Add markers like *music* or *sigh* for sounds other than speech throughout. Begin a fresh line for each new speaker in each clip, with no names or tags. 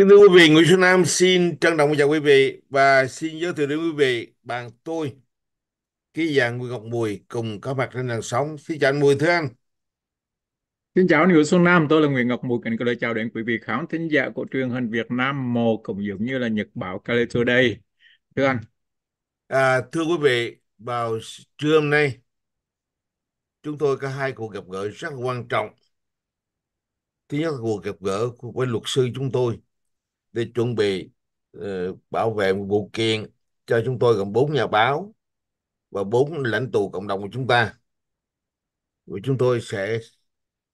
Kính thưa quý vị, Nguyễn Xuân Nam xin trân trọng chào quý vị và xin giới thiệu đến quý vị bạn tôi, ký giả Nguyễn Ngọc Mùi cùng có mặt trên làn sóng. Xin chào anh Mùi thưa anh.
Xin chào anh Nguyễn Xuân Nam, tôi là Nguyễn Ngọc Mùi, kính lời chào đến quý vị khán thính giả của truyền hình Việt Nam một cũng giống như là Nhật báo Cali Today. Thưa anh. À, thưa quý vị, vào trưa hôm nay
chúng tôi có hai cuộc gặp gỡ rất quan trọng. Thứ nhất là cuộc gặp gỡ với luật sư chúng tôi để chuẩn bị uh, bảo vệ một vụ kiện cho chúng tôi gồm bốn nhà báo và bốn lãnh tụ cộng đồng của chúng ta. Và chúng tôi sẽ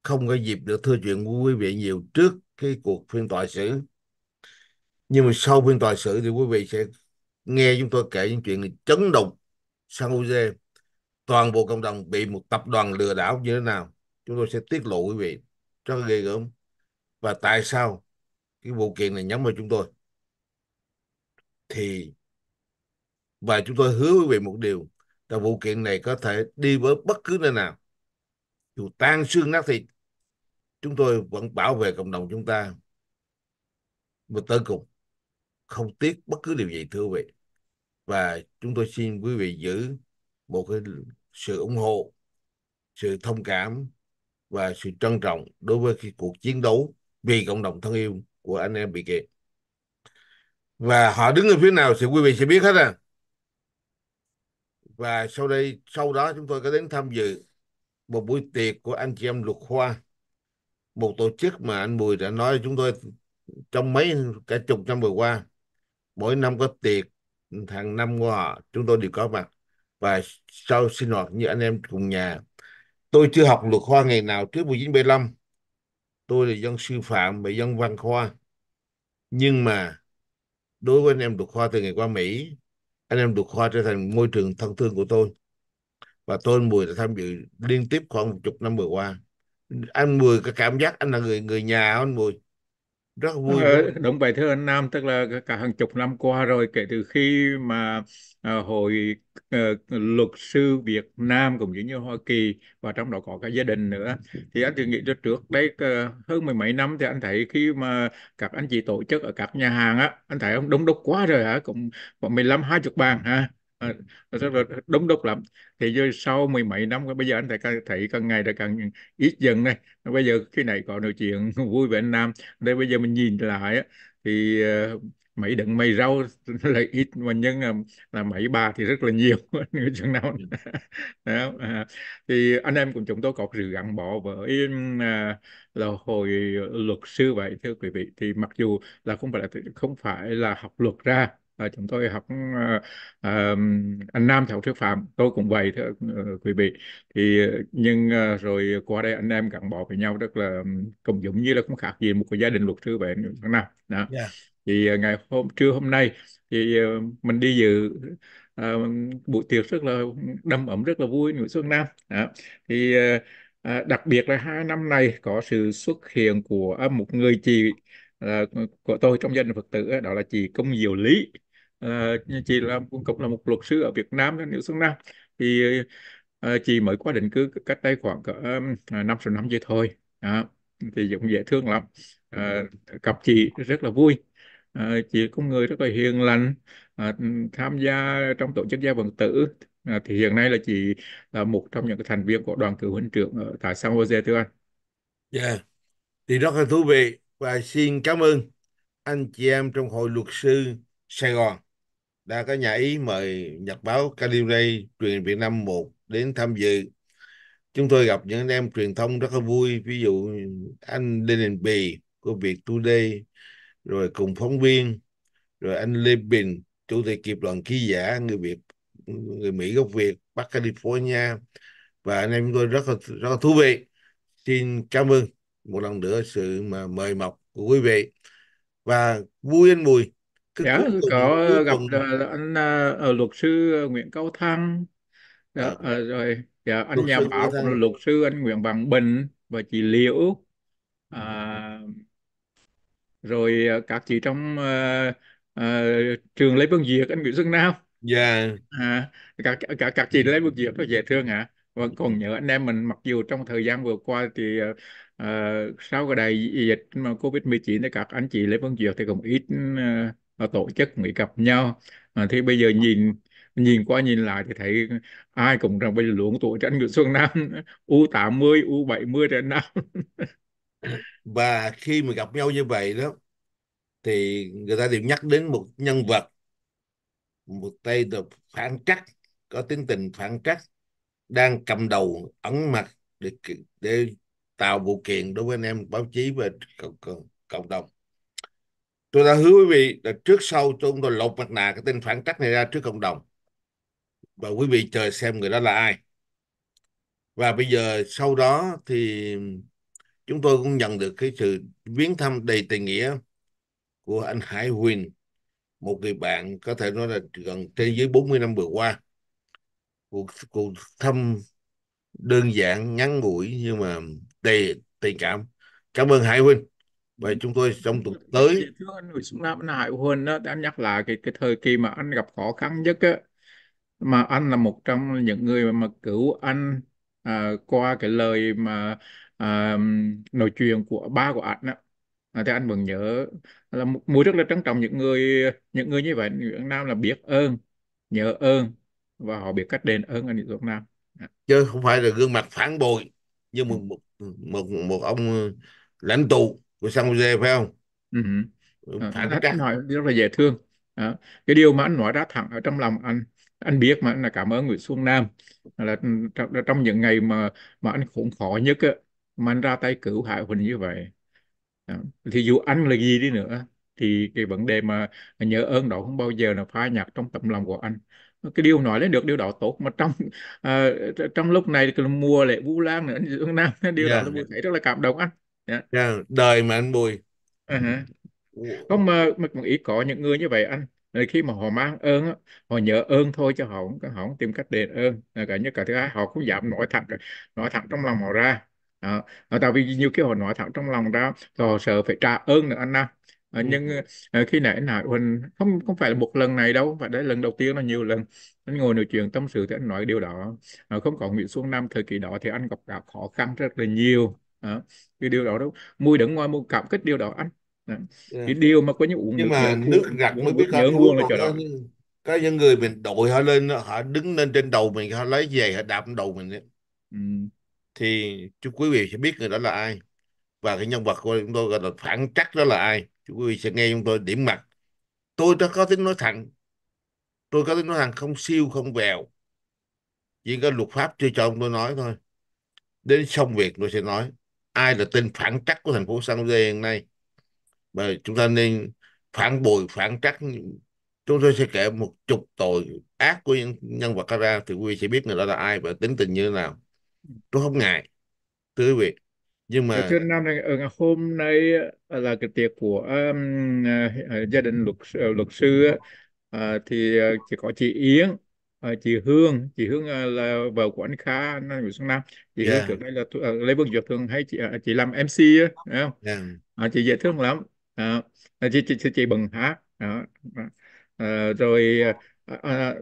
không có dịp được thưa chuyện với quý vị nhiều trước cái cuộc phiên tòa xử. Nhưng mà sau phiên tòa xử thì quý vị sẽ nghe chúng tôi kể những chuyện chấn động San Jose toàn bộ cộng đồng bị một tập đoàn lừa đảo như thế nào chúng tôi sẽ tiết lộ quý vị rất ghê gớm và tại sao cái vụ kiện này nhắm vào chúng tôi thì và chúng tôi hứa quý vị một điều là vụ kiện này có thể đi với bất cứ nơi nào dù tan xương nát thịt chúng tôi vẫn bảo vệ cộng đồng chúng ta và tới cùng không tiếc bất cứ điều gì thưa quý vị và chúng tôi xin quý vị giữ một cái sự ủng hộ sự thông cảm và sự trân trọng đối với cái cuộc chiến đấu vì cộng đồng thân yêu của anh em bị kẹt và họ đứng ở phía nào thì quý vị sẽ biết hết à và sau đây sau đó chúng tôi có đến tham dự một buổi tiệc của anh chị em luật khoa một tổ chức mà anh Bùi đã nói chúng tôi trong mấy cả chục năm vừa qua mỗi năm có tiệc hàng năm của họ chúng tôi đều có mặt và sau sinh hoạt như anh em cùng nhà tôi chưa học luật khoa ngày nào trước 1975 tôi là dân sư phạm và dân văn khoa nhưng mà đối với anh em đục khoa từ ngày qua Mỹ anh em đục khoa trở thành môi trường thân thương của tôi và tôi anh Mùi đã tham dự liên tiếp khoảng một chục năm vừa qua anh Mùi có cảm giác anh là người người
nhà không anh Mùi
rất vui ờ,
đúng vậy thưa anh Nam tức là cả hàng chục năm qua rồi kể từ khi mà à, hội à, luật sư Việt Nam cũng như, như Hoa Kỳ và trong đó có cả gia đình nữa thì anh tự nghĩ cho trước đây à, hơn mười mấy năm thì anh thấy khi mà các anh chị tổ chức ở các nhà hàng á anh thấy ông đông đúc quá rồi hả cũng khoảng mười lăm hai chục bàn ha rất ờ, là đúng đúc lắm thì rồi sau mười mấy năm bây giờ anh thấy thấy càng ngày là càng ít dần này bây giờ khi này còn nói chuyện *laughs* vui vẻ anh Nam đây bây giờ mình nhìn lại thì ờ, mấy đựng mày rau là *laughs* ít mà nhân là, ờ, là mấy bà thì rất là nhiều *laughs* chừng nào ừ. đó. À. thì anh em cùng chúng tôi có sự gắn bó với à, là hồi luật sư vậy thưa quý vị thì mặc dù là không phải là không phải là học luật ra à, chúng tôi học à, anh Nam theo thuyết Phạm tôi cũng vậy thưa quý vị thì nhưng à, rồi qua đây anh em gắn bó với nhau rất là cũng giống như là không khác gì một cái gia đình luật sư vậy Việt Nam đó yeah. Dạ. thì ngày hôm trưa hôm nay thì mình đi dự à, buổi tiệc rất là đầm ấm rất là vui Nguyễn Xuân Nam đó. thì à, đặc biệt là hai năm nay có sự xuất hiện của à, một người chị à, của tôi trong gia đình Phật tử đó là chị Công Diệu Lý Ờ, chị là cũng là một luật sư ở Việt Nam nếu xuống Nam thì ờ, ờ, chị mới qua định cư cách đây khoảng cỡ à, năm sáu năm vậy thôi đó. thì cũng dễ thương lắm gặp chị rất là vui chị có người rất là hiền lành tham gia trong tổ chức gia vận tử thì hiện nay là chị là một trong những thành viên của đoàn cử huynh trưởng ở tại San Jose thưa anh. Dạ, yeah. thì rất
là thú vị và xin cảm ơn anh chị em trong hội luật sư Sài Gòn đã có nhà Ý mời nhật báo Calibre truyền Việt Nam 1 đến tham dự. Chúng tôi gặp những anh em truyền thông rất là vui, ví dụ anh Lê Đình Bì của Việt Today, rồi cùng phóng viên, rồi anh Lê Bình, chủ tịch kiệp đoàn ký giả người Việt người Mỹ gốc Việt Bắc California và anh em chúng tôi rất là rất là thú vị. Xin cảm ơn một lần nữa sự
mà mời mọc của quý vị và vui anh Bùi Dạ, cuối tuần có cuối gặp tuần à, ờ, anh à, luật sư Nguyễn Cao Thăng, Dạ, à, ờ, rồi dạ, anh luật nhà sư Cao bảo Thăng luật sư anh Nguyễn Bằng Bình và chị Liễu, dạ. à, rồi à, các chị trong à, à, trường Lê Văn Duyệt, anh Nguyễn Xuân Nam, và dạ. à, các các các chị Lê Văn Duyệt rất dễ thương ạ. Vẫn vâng, còn nhớ anh em mình mặc dù trong thời gian vừa qua thì ờ, ờ, sau cái đại dịch mà COVID-19 thì các anh chị Lê Văn Duyệt thì cũng ít ờ, tổ chức mới gặp nhau à, thì bây giờ nhìn nhìn qua nhìn lại thì thấy ai cũng rằng bây giờ luống tuổi trên Nguyễn Xuân Nam U80 U70 trên Nam và
khi mà gặp nhau như vậy đó thì người ta đều nhắc đến một nhân vật một tay được phản trắc có tính tình phản trắc đang cầm đầu ẩn mặt để để tạo vụ kiện đối với anh em báo chí và cộng, cộng, cộng đồng tôi đã hứa quý vị là trước sau chúng tôi lột mặt nạ cái tên phản cách này ra trước cộng đồng và quý vị chờ xem người đó là ai và bây giờ sau đó thì chúng tôi cũng nhận được cái sự viếng thăm đầy tình nghĩa của anh Hải Huỳnh một người bạn có thể nói là gần trên dưới 40 năm vừa qua cuộc cuộc thăm đơn giản ngắn ngủi nhưng mà đầy tình cảm cảm ơn Hải Huỳnh
vậy chúng tôi dạ, trong tuần dạ, dạ, tới trước anh Nguyễn Xuân Nam anh Hải Huỳnh đó anh nhắc lại cái cái thời kỳ mà anh gặp khó khăn nhất á mà anh là một trong những người mà mà cứu anh à, qua cái lời mà à, nói chuyện của ba của anh á à, thì anh vẫn nhớ là mũi rất là trân trọng những người những người như vậy Việt Nam là biết ơn nhớ ơn và họ biết cách đền ơn anh Việt Nam chứ không phải là gương mặt phản bội như một một một, một ông ờ, lãnh tụ của San dê phải không? Ừ. À, Phản ờ, anh, anh rất là dễ thương. À, cái điều mà anh nói ra thẳng ở trong lòng anh anh biết mà anh là cảm ơn người Xuân Nam là ừ, trong, trong những ngày mà mà anh khốn khó nhất á, mà anh ra tay cứu hại Huỳnh như vậy à, thì dù anh là gì đi nữa thì cái vấn đề mà nhớ ơn đó không bao giờ là phai nhạt trong tâm lòng của anh cái điều nói lên được điều đó tốt mà trong uh, trong lúc này mùa lễ Vu Lan nữa anh Dương Nam điều yeah. đó tôi dạ. thấy rất là cảm động anh yeah. Dạ. yeah, dạ, đời mà anh Bùi uh-huh. có mà còn ý có những người như vậy anh ờ, khi mà họ mang ơn họ nhớ ơn thôi cho họ không họ không tìm cách đền ơn ờ, cả như cả thứ hai họ cũng giảm nổi thẳng nổi thẳng trong lòng họ ra à, tại vì nhiều khi họ nói thẳng trong lòng ra họ sợ phải trả ơn nữa anh Nam ừ. nhưng khi nãy anh Hải Huỳnh không không phải là một lần này đâu phải đấy lần đầu tiên là nhiều lần anh ngồi nói chuyện tâm sự thì anh nói điều đó không có Nguyễn Xuân Nam thời kỳ đó thì anh gặp gặp khó khăn rất là nhiều à, cái điều đó đâu mùi đứng ngoài mùi cảm kích điều đó anh à. yeah. Dạ. cái điều mà có những uống nhưng nước mà nước giặt mới biết nhớ nguồn là chỗ đó
có những người mình đội họ lên họ đứng lên trên đầu mình họ lấy giày họ đạp đầu mình ấy. Ừ. thì chú quý vị sẽ biết người đó là ai và cái nhân vật của chúng tôi gọi là phản trắc đó là ai chú quý vị sẽ nghe chúng tôi điểm mặt tôi đã có tiếng nói thẳng tôi có tiếng nói thẳng không siêu không vèo chỉ có luật pháp chưa cho ông tôi nói thôi đến xong việc tôi sẽ nói ai là tên phản trắc của thành phố San Jose hiện nay và chúng ta nên phản bội phản trắc chúng tôi sẽ kể một chục tội ác của những nhân vật đó ra thì quý vị sẽ biết người đó là ai và tính tình như thế
nào tôi không ngại thưa quý vị nhưng mà thưa nam này hôm nay ờ, là cái tiệc của um, gia đình luật ờ, luật sư uh, thì chỉ có chị Yến à, chị Hương chị Hương à, là vợ của anh Kha nó người Xuân Nam chị yeah. Hương trước đây là à, Lê Vương Dược thường hay chị à, chị làm MC á phải không yeah. Dạ. à, chị dễ thương lắm à, chị chị chị, chị bừng hát à, à, rồi à, à,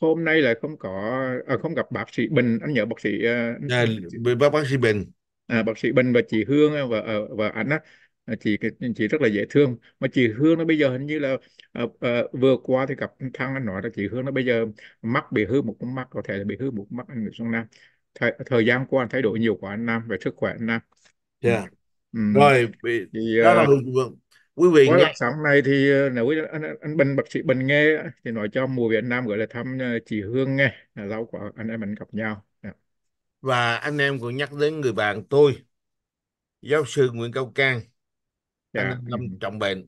hôm nay là không có à, không gặp bác sĩ Bình anh nhớ bác sĩ à, yeah, bác bác sĩ Bình à, bác sĩ Bình và chị Hương và và anh á Ờ, chị chị rất là dễ thương mà chị Hương nó bây giờ hình như là uh, uh, vừa qua thì gặp Thăng anh nói là chị Hương nó bây giờ mắt bị hư một con mắt có thể là bị hư một mắt anh Xuân Nam thời, thời gian qua anh thay đổi nhiều quá anh Nam về sức khỏe anh Nam yeah. Dạ. Ừ. ừ. rồi bị, thì, đó là quý vị Có nghe sáng nay thì nếu quý anh, anh Bình bác sĩ Bình nghe thì nói cho mùa Việt Nam gọi là thăm chị Hương nghe là lâu quá anh em mình gặp nhau yeah. Dạ. và anh em cũng
nhắc đến người bạn tôi giáo sư Nguyễn Cao Cang Dạ. anh tâm trọng bệnh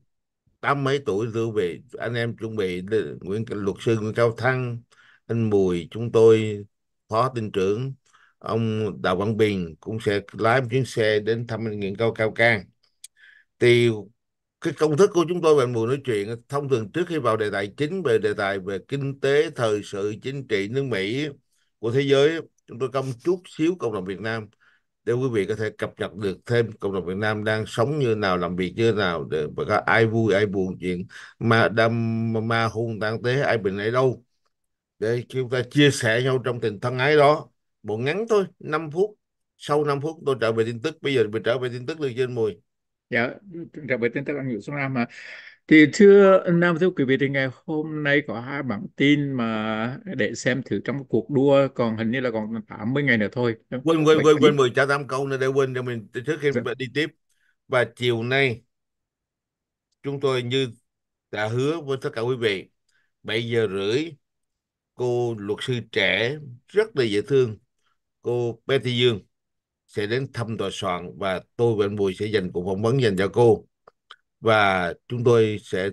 tám mấy tuổi đưa về anh em chuẩn bị nguyễn luật sư nguyễn cao thăng anh Bùi chúng tôi phó tin trưởng ông đào văn bình cũng sẽ lái một chuyến xe đến thăm anh nguyễn cao cao can thì cái công thức của chúng tôi về mùa nói chuyện thông thường trước khi vào đề tài chính về đề tài về kinh tế thời sự chính trị nước mỹ của thế giới chúng tôi công chút xíu cộng đồng việt nam để quý vị có thể cập nhật được thêm cộng đồng Việt Nam đang sống như nào, làm việc như nào, để có ai vui, ai buồn chuyện mà đam ma hung tang tế, ai bình ai đâu. Để chúng ta chia sẻ nhau trong tình thân ái đó. Một ngắn thôi, 5 phút. Sau 5 phút tôi trở về tin tức. Bây giờ mình trở về tin tức được trên mùi.
Dạ, trở về tin tức anh Nguyễn Xuân Nam mà. Thì thưa Nam thưa quý vị thì ngày hôm nay có hai bản tin mà để xem thử trong cuộc đua còn hình như là còn 80 ngày nữa thôi. Quên quên quên quên
18 câu nữa để quên cho mình trước khi mình dạ. đi tiếp. Và chiều nay chúng tôi như đã hứa với tất cả quý vị 7 giờ rưỡi cô luật sư trẻ rất là dễ thương cô Betty Dương sẽ đến thăm tòa soạn và tôi và anh Bùi sẽ dành cuộc phỏng vấn dành cho cô và chúng tôi sẽ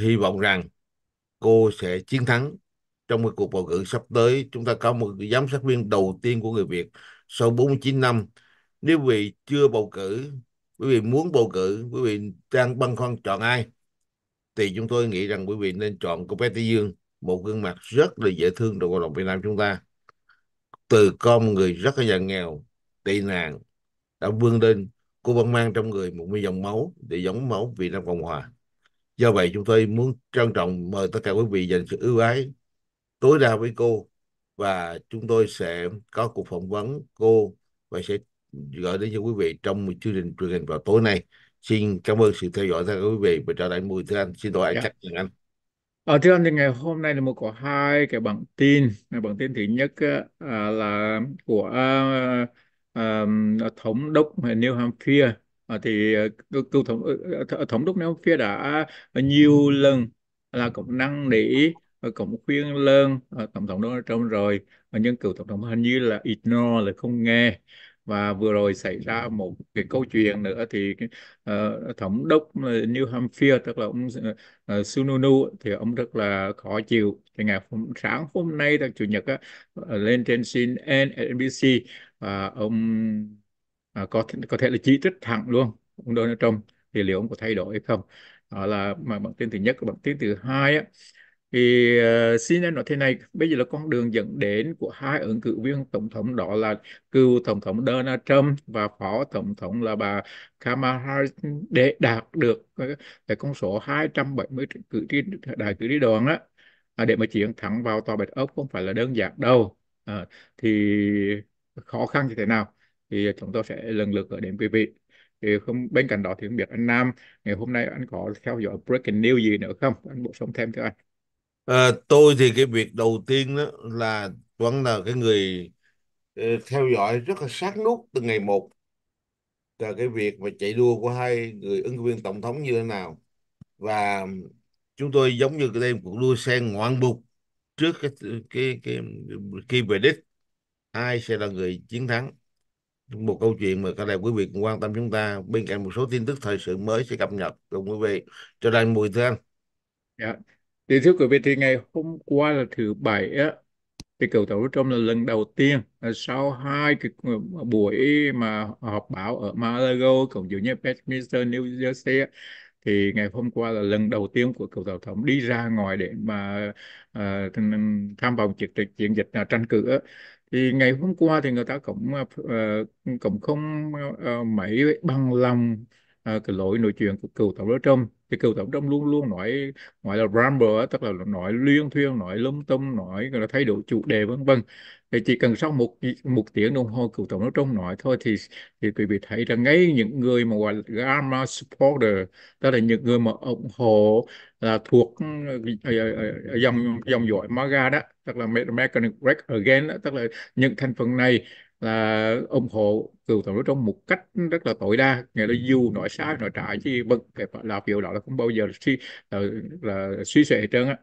hy vọng rằng cô sẽ chiến thắng trong một cuộc bầu cử sắp tới chúng ta có một giám sát viên đầu tiên của người Việt sau 49 năm nếu vì chưa bầu cử quý vị muốn bầu cử quý vị đang băn khoăn chọn ai thì chúng tôi nghĩ rằng quý vị nên chọn cô bé Dương một gương mặt rất là dễ thương trong cộng đồng Việt Nam chúng ta từ con người rất là già nghèo tị nạn đã vươn lên cô vẫn mang trong người một mươi dòng máu để giống máu Việt Nam Cộng Hòa. Do vậy chúng tôi muốn trân trọng mời tất cả quý vị dành sự ưu ái tối đa với cô và chúng tôi sẽ có cuộc phỏng vấn cô và sẽ gửi đến cho quý vị trong một chương trình truyền hình vào tối nay. Xin cảm ơn sự theo dõi của quý vị và trở lại Mùi Thưa Anh. Xin tôi anh chắc dạ. chắc anh.
ở ờ, thưa anh thì ngày hôm nay là một có hai cái bản tin. Bản tin thứ nhất ờ, là của uh, uh, thống đốc New Hampshire uh, thì ờ, cựu thống uh, thống đốc New Hampshire đã nhiều lần là cũng năng nỉ cũng khuyên lơn tổng thống Donald Trump rồi nhưng cựu tổng thống hình như là ignore là không nghe và vừa rồi xảy ra dạ. một cái câu chuyện nữa thì uh, thống đốc ờ, New Hampshire tức là ông uh, Sununu thì ông rất là khó chịu thì ngày hôm, sáng hôm nay là chủ nhật uh, lên trên CNBC và ông uh, có có thể là chỉ trích thẳng luôn ông Donald Trump thì liệu ông có thay đổi hay không đó là mà bằng tin thứ nhất và bằng tin thứ hai á, thì uh, xin em nói thế này bây giờ là con đường dẫn đến của hai ứng cử viên tổng thống đó là cựu tổng thống Donald Trump và phó tổng thống là bà Kamala Harris để đạt được ờ, cái con số 270 cử tri đại cử tri đoàn á à, để mà chiến thắng vào tòa bạch ốc không phải là đơn giản đâu à, thì khó khăn như thế nào thì chúng tôi sẽ lần lượt gửi đến quý vị thì không bên cạnh đó thì không biết anh Nam ngày hôm nay anh có theo dõi breaking news gì nữa không anh bổ sung thêm cho anh Ờ, tôi thì cái việc đầu tiên đó là vẫn là cái người
ờ, theo dõi rất là sát nút từ ngày một là cái việc mà chạy đua của hai người ứng viên tổng thống như thế nào và chúng tôi giống như cái đêm cuộc đua xe ngoạn mục trước cái cái cái khi về đích ai sẽ là người chiến thắng một câu chuyện mà các đại quý vị cũng quan tâm chúng ta bên cạnh một số tin tức thời sự mới sẽ cập nhật cùng quý vị cho nên mùi thưa anh yeah. Dạ
thì thưa quý vị thì ngày hôm qua là thứ bảy á thì cựu tổng thống Trump là lần đầu tiên sau hai cái ờ, buổi mà họp báo ở Mar-a-Lago cũng giống như Westminster, New Jersey thì ngày hôm qua là lần đầu tiên của cựu tổng thống đi ra ngoài để mà uh, tham vọng chiến dịch chiến dịch ờ, tranh cử á thì ngày hôm qua thì người ta cũng uh, cũng không uh, mấy bằng lòng à, cái lối nói chuyện của cựu tổng thống Trump thì cựu tổng thống luôn luôn nói gọi là ramble tức là nói luyên thuyên nói lung tung nói là thay đổi chủ đề vân vân thì chỉ cần sau một một tiếng đồng hồ cựu tổng thống Trump nói thôi thì thì quý vị thấy rằng ngay những người mà gọi là arma supporter tức là những người mà ủng hộ là thuộc ờ, ờ, ờ, dòng dòng dõi MAGA đó tức là American Right Again đó, tức là những thành phần này là ủng hộ cựu tổng thống trong một cách rất là tối đa nghĩa là dù nói sai ừ. nói trái chứ bất cái là biểu đó là không bao giờ suy là, là suy sẻ hết trơn á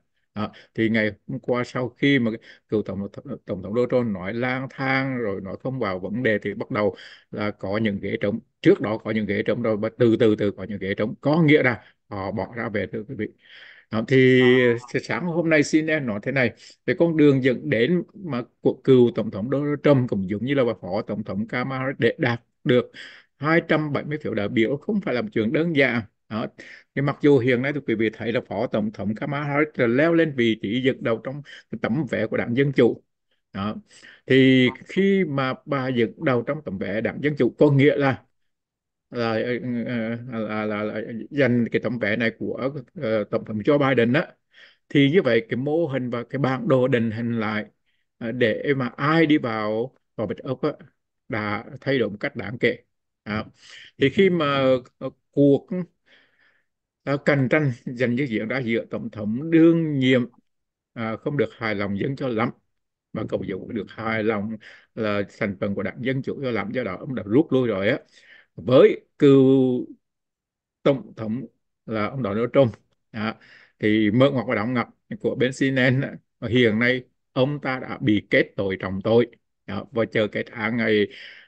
thì ngày hôm qua sau khi mà cựu tổng tổng thống Donald nói lang thang rồi nói không vào vấn đề thì bắt đầu là có những ghế trống trước đó có những ghế trống rồi và từ từ từ có những ghế trống có nghĩa là họ bỏ ra về thưa quý vị đó, thì sáng hôm nay CNN nói thế này về con đường dẫn đến mà cuộc cựu tổng thống Donald Trump cũng giống như là phó tổng thống Kamala để đạt được 270 phiếu đại biểu không phải là một chuyện đơn giản đó. Thì mặc dù hiện nay thì quý vị thấy là phó tổng thống Kamala Harris leo lên vị trí dẫn đầu trong tấm vé của đảng Dân Chủ đó. thì khi mà bà dẫn đầu trong tấm vé đảng Dân Chủ có nghĩa là Ờ, ừ, ờ, là là, là là giành cái tấm vé này của uh, tổng thống Joe Biden đó thì như vậy cái mô hình và cái bản đồ định hình lại uh, để mà ai đi vào vào bạch ốc đã thay đổi một cách đáng kể à, thì khi mà cuộc uh, cạnh tranh giành chức diễn ra giữa tổng thống đương nhiệm uh, không được hài lòng dân cho lắm và cầu dụ được hài lòng là thành phần của đảng dân chủ cho làm do đó ông đã rút lui rồi á với cựu tổng thống là ông Donald Trump à, thì mơ ngọt và đóng ngập của bên CNN và hiện nay ông ta đã bị kết tội trọng tội à, và chờ kết án ngày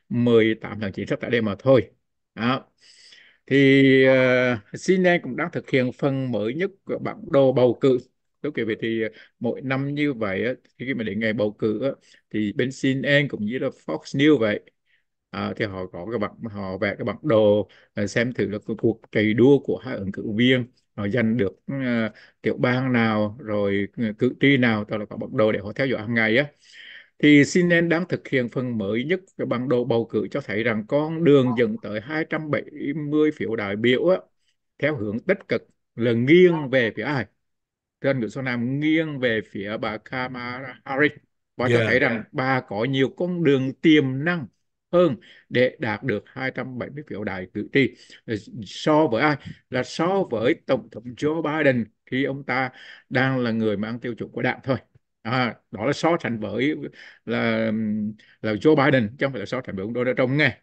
18 tháng 9 sắp tại đây mà thôi à, thì uh, ờ, CNN cũng đang thực hiện phần mới nhất của bản đồ bầu cử Thưa quý vị thì mỗi năm như vậy khi mà đến ngày bầu cử thì bên CNN cũng như là Fox News vậy à, thì họ có cái bản họ vẽ cái bản đồ ờ, xem thử là cuộc chạy đua của hai ứng cử viên họ giành được uh, tiểu bang nào rồi cử tri nào tức là có bản đồ để họ theo dõi hàng ngày á thì CNN đang thực hiện phần mới nhất cái bản đồ bầu cử cho thấy rằng con đường dẫn tới 270 phiếu đại biểu á, theo hướng tích cực là nghiêng vâng. về phía ai? Thưa anh Nguyễn Xuân Nam nghiêng về phía bà Kamala Harris và yeah. cho thấy rằng bà có nhiều con đường tiềm năng hơn để đạt được 270 phiếu đại cử tri so với ai là so với tổng thống Joe Biden khi ông ta đang là người mang tiêu chuẩn của đảng thôi à, đó là so sánh với là là Joe Biden chứ không phải là so sánh với ông Donald Trump nghe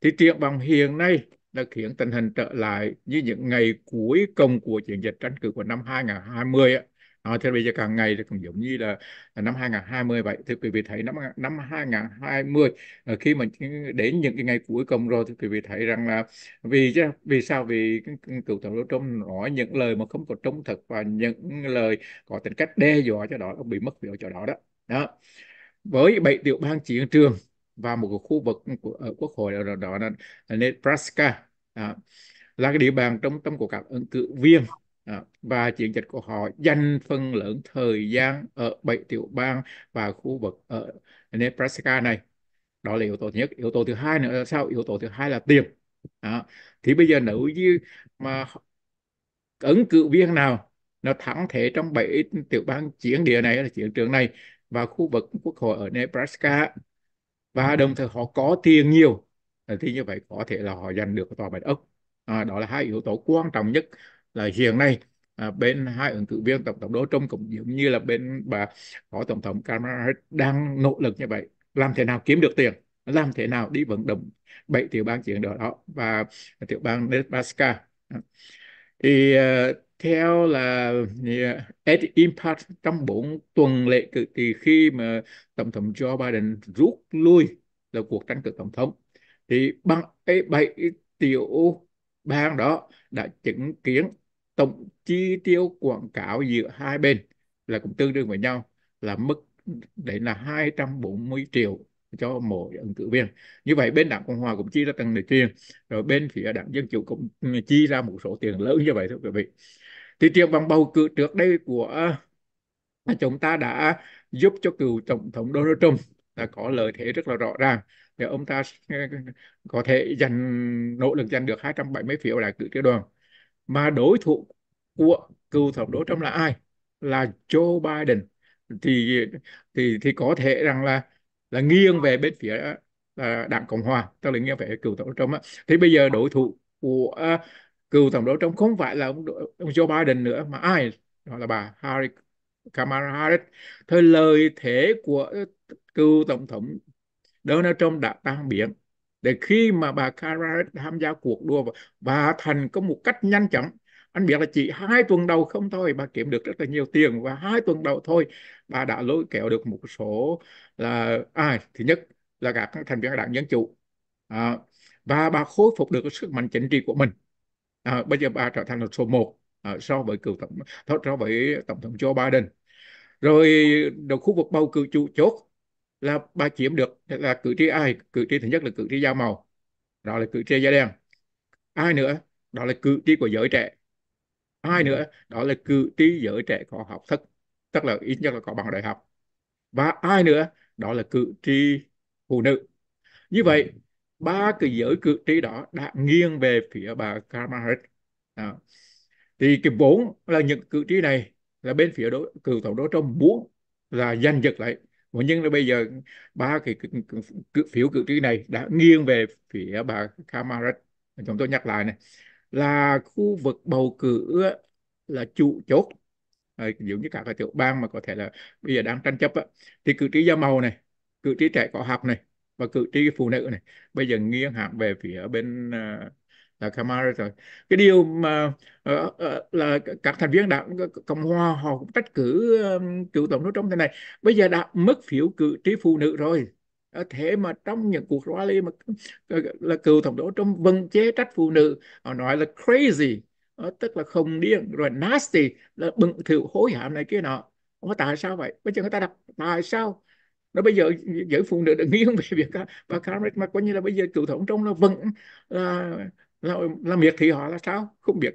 thì triển bằng hiện nay đã khiến tình hình trở lại như những ngày cuối cùng của chiến dịch tranh cử của năm 2020 ấy, À, ờ, thế bây giờ càng ngày thì cũng giống như là năm 2020 vậy. Thì quý vị thấy năm năm 2020 ờ, khi mà đến những cái ngày cuối cùng rồi thì quý vị thấy rằng là vì vì sao vì cựu tổng thống Trump nói những lời mà không có trung thực và những lời có tính cách đe dọa cho đó bị mất việc cho đó đó. Đó. Với bảy tiểu bang chiến trường và một khu vực của, ở quốc hội đó, đó là Nebraska. Đó là cái địa bàn trong trong của các ứng cử viên À, ờ, và chiến dịch của họ dành phần lớn thời gian ở bảy tiểu bang và khu vực ở Nebraska này. Đó là yếu tố thứ nhất. Yếu tố thứ hai nữa là sao? Yếu tố thứ hai là tiền. À, thì bây giờ nếu như mà ứng cử viên nào nó thắng thế trong bảy tiểu bang chiến địa này là chiến trường này và khu vực quốc hội ở Nebraska và đồng thời họ có tiền nhiều thì như vậy có thể là họ giành được tòa bạch ốc à, đó là hai yếu tố quan trọng nhất là hiện nay à, bên hai ứng cử viên tổng thống Đỗ Trung cũng giống như là bên bà phó tổng thống Kamala Harris đang nỗ lực như vậy làm thế nào kiếm được tiền làm thế nào đi vận động bảy tiểu bang chuyển đổi đó và tiểu bang Nebraska thì uh, theo là à, Ed uh, Impact trong bốn tuần lễ cử thì khi mà tổng thống Joe Biden rút lui là cuộc tranh cử tổng thống thì bằng bảy tiểu bang đó đã chứng kiến tổng chi tiêu quảng cáo giữa hai bên là cũng tương đương với nhau là mức đấy là 240 triệu cho mỗi ứng cử viên như vậy bên đảng cộng hòa cũng chi ra từng này kia rồi bên phía đảng dân chủ cũng chi ra một số tiền lớn như vậy thưa quý vị thì tiền bằng bầu cử trước đây của à, chúng ta đã giúp cho cựu tổng thống Donald Trump đã có lợi thế rất là rõ ràng để ông ta à, có thể giành nỗ lực giành được 270 phiếu đại cử tri đoàn mà đối thủ của cựu tổng đốc Trump là ai là Joe Biden thì thì thì có thể rằng là là nghiêng về bên phía là đảng cộng hòa tức là nghiêng về cựu tổng đốc Trump á. thì bây giờ đối thủ của uh, cựu tổng đốc Trump không phải là ông, ông Joe Biden nữa mà ai đó là bà Harry Kamala Harris thôi lời thế của ờ, cựu tổng thống Donald Trump đã tan biến để khi mà bà Kara tham gia cuộc đua bà thành có một cách nhanh chóng anh biết là chỉ hai tuần đầu không thôi bà kiếm được rất là nhiều tiền và hai tuần đầu thôi bà đã lôi kéo được một số là à, thứ nhất là các thành viên đảng dân chủ à, và bà khôi phục được sức mạnh chính trị của mình à, bây giờ bà trở thành là số một à, so với cựu tổng so với tổng thống Joe Biden rồi được khu vực bầu cử chủ chốt là bà chiếm được là cử tri ai cử tri thứ nhất là cử tri da màu đó là cử tri da đen ai nữa đó là cử tri của giới trẻ ai ừ. nữa đó là cử tri giới trẻ có học thức tức là ít nhất là có bằng đại học và ai nữa đó là cử tri phụ nữ như ừ. vậy ba cái giới cử tri đó đã nghiêng về phía bà Kamala Harris à. thì cái vốn là những cử tri này là bên phía đối, cựu tổng thống đốc Trump muốn là giành giật lại nhưng là bây giờ ba cái phiếu cử tri này đã nghiêng về phía bà Kamala chúng tôi nhắc lại này là khu vực bầu cử là trụ chốt giống như các tiểu bang mà có thể là bây giờ đang tranh chấp á, thì cử tri da màu này cử tri trẻ có học này và cử tri phụ nữ này bây giờ nghiêng hẳn về phía bên uh, là ờ, Kamala rồi cái điều mà uh, uh, là các thành viên đảng cộng hòa họ cũng trách cử um, cựu tổng thống trong thế này bây giờ đã mất phiếu cử trí phụ nữ rồi thế mà trong những cuộc rally mà là cựu tổng thống trong vân chế trách phụ nữ họ nói là crazy tức là không điên rồi nasty là bận thỉu hối hận này kia nọ mà tại sao vậy bây giờ người ta đặt tại sao nó bây giờ giới phụ nữ đã *laughs* nghiêng về việc à, bà Kamala mà coi như là bây giờ cựu tổng thống nó vẫn là làm việc thì họ là sao không biết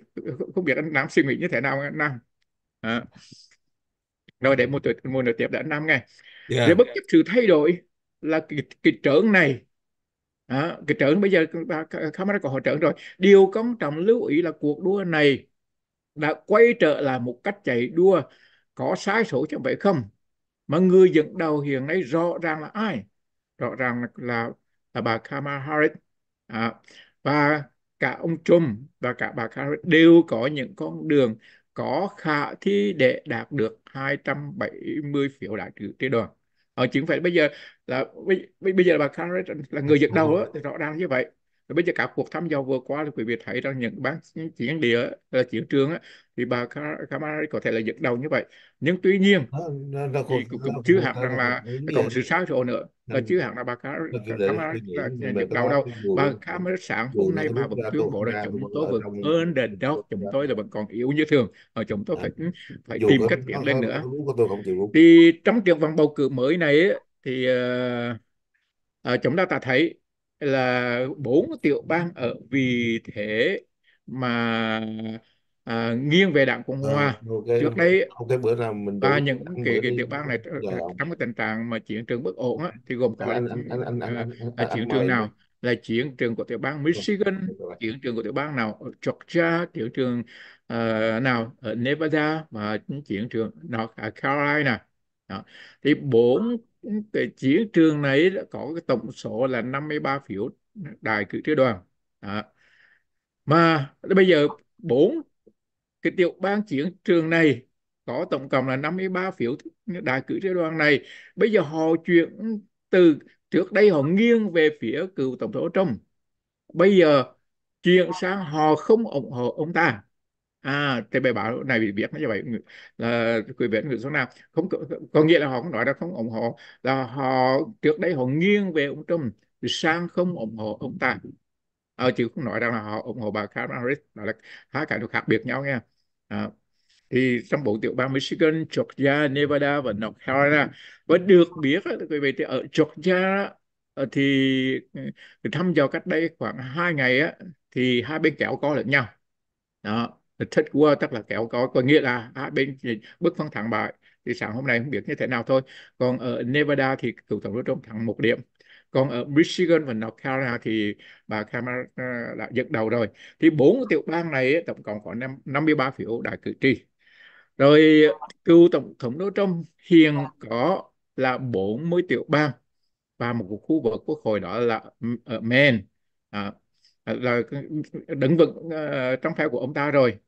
không biết anh nam suy nghĩ như thế nào anh nam à. rồi để một một nửa tiếp để anh nam nghe yeah. để bất chấp sự thay đổi là cái, cái trưởng này à, cái trưởng bây giờ camera của họ trưởng rồi điều quan trọng lưu ý là cuộc đua này đã quay trở lại một cách chạy đua có sai số chẳng vậy không mà người dẫn đầu hiện nay rõ ràng là ai rõ ràng là là, là bà Kamala Harris à, và cả ông Trump và cả bà Harris đều có những con đường có khả thi để đạt được 270 phiếu đại cử tri đoàn. Ở ờ, chính phải bây giờ là bây, bây giờ là bà Harris là người dẫn đầu đó, thì rõ ràng như vậy bây giờ cả cuộc thăm dò vừa qua thì quý vị thấy rằng những bác chiến địa là ờ, chiến trường thì bà Kamala có thể là dẫn đầu như vậy nhưng tuy nhiên ờ, thì cũng chưa hẳn rằng là còn sự sai số nữa ừ. và chưa hẳn là bà Kamala là dẫn đầu đâu bà Kamala sáng hôm nay bà vẫn tuyên bố là chúng tôi vẫn ơn đền đâu chúng dạ. tôi là vẫn còn yếu như thường và ờ, chúng tôi dạ. phải phải tìm cách tiến lên nữa thì trong trường vòng bầu cử mới này thì chúng ta ta thấy là bốn tiểu bang ở vì thế mà à, nghiêng về đảng Cộng hòa à, okay, trước đây okay, bữa nào mình và những cái, cái tiểu bang này trong cái tình trạng mà chiến trường bất ổn á, thì gồm có à, chiến trường nào là chiến trường của tiểu bang Michigan chiến trường của tiểu bang nào ở Georgia chiến trường uh, nào ở Nevada và chiến trường North Carolina đó. thì bốn cái chiến trường này đã có cái tổng số là 53 phiếu đại cử tri đoàn đó. mà bây giờ bốn cái tiểu bang chiến trường này có tổng cộng là 53 phiếu đại cử tri đoàn này bây giờ họ chuyển từ trước đây họ nghiêng về phía cựu tổng thống Trump bây giờ chuyển sang họ không ủng hộ ông ta à cái bài báo này bị viết như vậy là quý vị người số nào không có có nghĩa là họ không nói là không ủng hộ là họ trước đây họ nghiêng về ông Trump sang không ủng hộ ông ta à, chứ không nói rằng là họ ủng hộ bà Kamala Harris đó là hai cái nó khác biệt nhau nghe à, ờ, thì trong bộ tiểu bang Michigan, Georgia, Nevada và North Carolina và được biết quý vị thì ở Georgia ờ, thì ừ, thăm dò cách đây khoảng hai ngày á thì hai bên kéo co lẫn nhau đó thất qua tức là kéo có có nghĩa là hai à, bên bước phân thắng bại thì sáng hôm nay không biết như thế nào thôi còn ở Nevada thì cựu tổng thống Trump thắng một điểm còn ở Michigan và North Carolina thì bà Kamala à, đã dẫn đầu rồi thì bốn tiểu bang này tổng cộng có 53 phiếu đại cử tri rồi cựu tổng thống Donald Trump hiện có là 40 tiểu bang và một khu vực quốc hội đó là ừ, ở Maine à, à là đứng vững uh, trong phe của ông ta rồi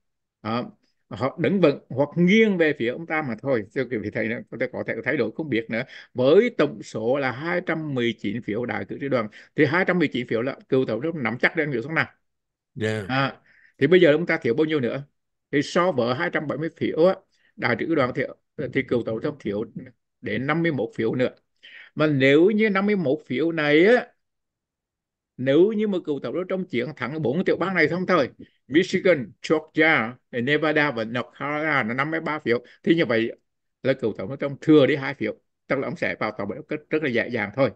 à, họ đứng vững hoặc nghiêng về phía ông ta mà thôi cho quý vị thấy có thể có thể thay đổi không biết nữa với tổng số là 219 phiếu đại cử tri đoàn thì 219 phiếu là cựu tổng thống nắm chắc đến biểu số nào yeah. Dạ. à, thì bây giờ ông ta thiếu bao nhiêu nữa thì so với 270 phiếu đại cử tri đoàn thì thì cựu tổng thống thiếu đến 51 phiếu nữa mà nếu như 51 phiếu này á, nếu như mà cựu tổng đốc trong chiến thắng bốn tiểu bang này thông thôi, Michigan, Georgia, Nevada và North Carolina là 53 phiếu thì như vậy là cựu tổng đốc trong thừa đi hai phiếu tức là ông sẽ vào tổng đốc rất là dễ dàng thôi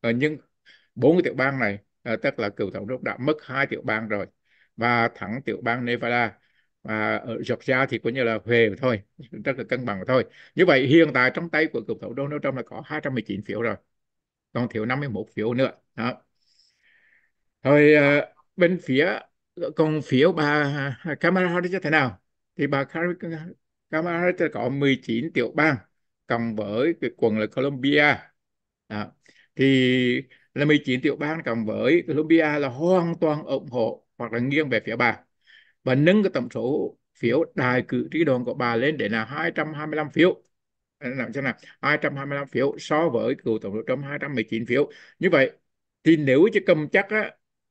ờ, nhưng bốn tiểu bang này ờ, tức là cựu tổng đốc đã mất hai tiểu bang rồi và thắng tiểu bang Nevada và ở Georgia thì cũng như là về thôi rất là cân bằng thôi như vậy hiện tại trong tay của cựu tổng đốc Donald Trump là có 219 phiếu rồi còn thiếu 51 phiếu nữa đó rồi ờ, bên phía còn phiếu bà Kamala Harris thế nào? Thì bà Kamala Harris có 19 tiểu bang cộng với cái quần là Colombia. Đó. Thì là 19 tiểu bang cộng với Colombia là hoàn toàn ủng hộ hoặc là nghiêng về phía bà. Và nâng cái tổng số phiếu đại cử tri đoàn của bà lên để là 225 phiếu làm cho nào 225 phiếu so với cựu tổng thống Trump 219 phiếu như vậy thì nếu chỉ cầm chắc á,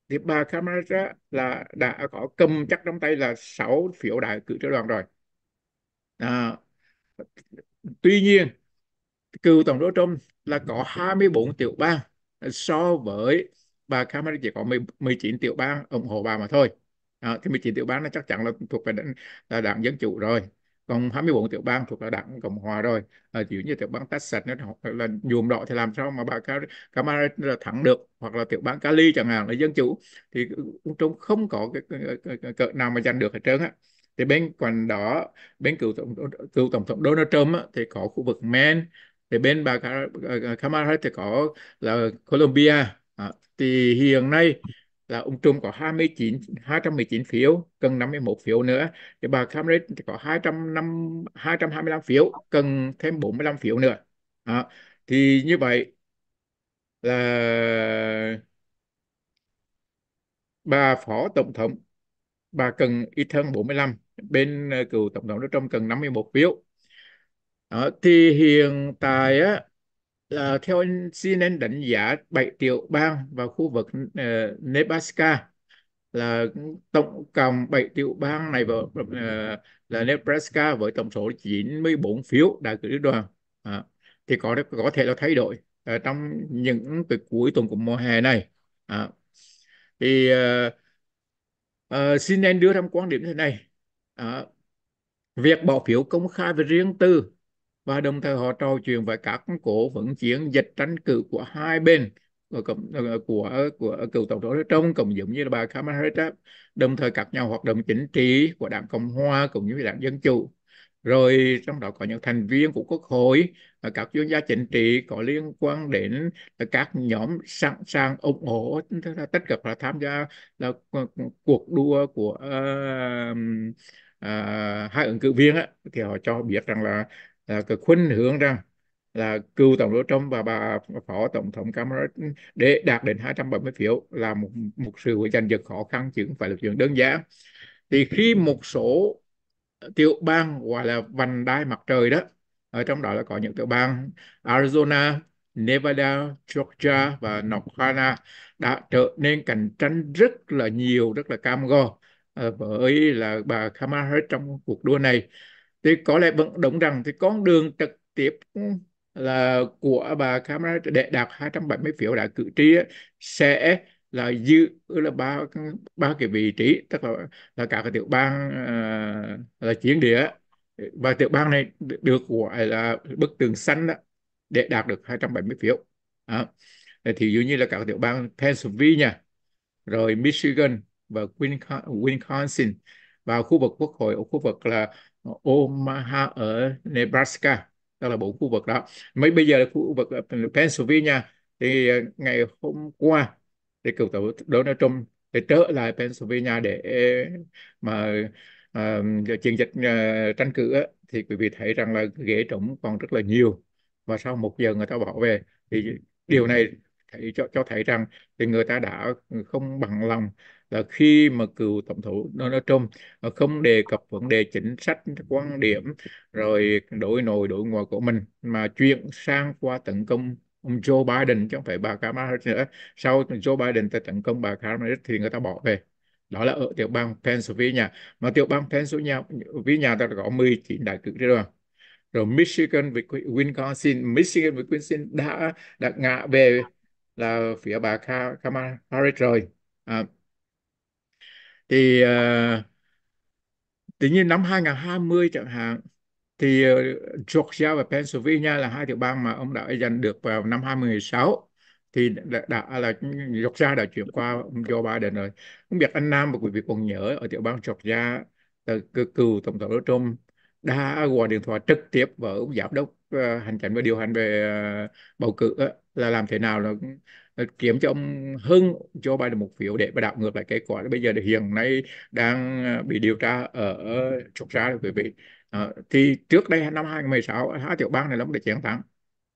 thì bà Kamala là đã có cầm chắc trong tay là 6 phiếu đại cử tri đoàn rồi à, tuy nhiên cựu tổng thống Trump là có 24 tiểu bang so với bà Kamala chỉ có 19 tiểu bang ủng hộ bà mà thôi à, thì 19 tiểu bang nó chắc chắn là thuộc về là đảng dân chủ rồi còn 24 tiểu bang thuộc là đảng cộng hòa rồi à, ví dụ như tiểu bang Texas nó là nhuộm đỏ thì làm sao mà bà Kamala là thắng được hoặc là tiểu bang Cali chẳng hạn là dân chủ thì ừ, ông Trump không có cái, cái, cái, cái cỡ nào mà giành được hết trơn á thì bên quần đó bên cựu tổng cựu tổng thống Donald Trump á, thì có khu vực Maine thì bên bà ờ, ờ, Kamala thì có là Colombia à, thì hiện nay là ông Trump có 29 219 phiếu cần 51 phiếu nữa thì bà Kamala có 205 225 phiếu cần thêm 45 phiếu nữa à, thì như vậy là bà phó tổng thống bà cần ít hơn 45 bên ờ, cựu tổng thống Donald Trump cần 51 phiếu đó, thì hiện tại á, là ờ, theo anh CNN đánh giá 7 tiểu bang và khu vực uh, Nebraska là tổng cộng 7 tiểu bang này vào uh, là Nebraska với tổng số 94 phiếu đại cử đoàn à, thì có có thể là thay đổi uh, trong những cái cuối tuần của mùa hè này à, thì uh, uh, CNN đưa ra quan điểm thế này à, việc bỏ phiếu công khai về riêng tư và đồng thời họ trò chuyện với các cổ vận chuyển dịch tranh cử của hai bên của ờ, của của cựu tổng thống trong cộng giống như là bà Kamala Harris đồng thời các nhà hoạt động chính trị của đảng Cộng hòa cũng như đảng Dân chủ rồi trong đó có những thành viên của quốc hội ờ, các chuyên gia chính trị có liên quan đến các nhóm sẵn sàng ủng hộ tất cả là tham gia là cuộc đua của uh, uh, hai ứng cử viên á, thì họ cho biết rằng là là cái khuynh hướng rằng là cựu tổng thống Trump và bà phó tổng thống Kamala để đạt đến 270 phiếu là một một sự giành giật khó khăn chứ không phải lực lượng đơn giản. Thì khi một số tiểu bang gọi là vành đai mặt trời đó, ở trong đó là có những tiểu bang Arizona, Nevada, Georgia và North Carolina đã trở nên cạnh tranh rất là nhiều, rất là cam go ờ, với là bà Kamala Harris trong cuộc đua này thì có lẽ vận động rằng thì con đường trực tiếp ừ, là của bà Kamala để đạt 270 phiếu đại cử tri sẽ là giữ là ba ba cái vị trí tức là là cả cái tiểu bang ờ, là chiến địa và tiểu bang này được gọi à, là bức tường xanh đó, để đạt được 270 phiếu à, thì dường như là cả tiểu bang Pennsylvania rồi Michigan và Wisconsin và khu vực quốc hội ở khu vực là Omaha ở Nebraska đó là bốn khu vực đó mấy bây giờ là khu vực Pennsylvania thì ờ, ngày hôm qua thì cựu tổng Donald Trump để trở lại Pennsylvania để mà uh, chiến dịch uh, tranh cử thì quý vị thấy rằng là ghế trống còn rất là nhiều và sau một giờ người ta bỏ về thì điều này thấy, cho cho thấy rằng thì người ta đã không bằng lòng là khi mà cựu tổng thống Donald Trump ờ, không đề cập vấn đề chính sách quan điểm rồi đối nội đối ngoại của mình mà chuyển sang qua tấn công ông Joe Biden chứ không phải bà Kamala Harris nữa sau Joe Biden ta tấn công bà Kamala Harris thì người ta bỏ về đó là ở tiểu bang Pennsylvania mà tiểu bang Pennsylvania ta có 19 đại cử tri đoàn rồi Michigan với Wisconsin Michigan với Wisconsin đã đã ngã về là phía bà Kamala Harris rồi à, thì à, tự nhiên năm 2020 chẳng hạn thì uh, Georgia và Pennsylvania là hai tiểu bang mà ông đã giành được vào năm 2016 thì đã, đã là Georgia đã chuyển qua ông Joe Biden rồi không biết anh Nam và quý vị còn nhớ ở tiểu bang Georgia từ ờ, cựu tổng thống Donald Trump đã gọi điện thoại trực tiếp với ông giám đốc uh, hành chính và điều hành về uh, bầu cử uh, là làm thế nào là Ờ, kiếm cho ông Hưng cho Joe được một phiếu để đảo ngược lại kết quả bây giờ hiện nay đang ờ, bị điều tra ở Georgia ờ, rồi quý vị à, thì trước đây năm 2016 hai tiểu bang này là ông đã chiến thắng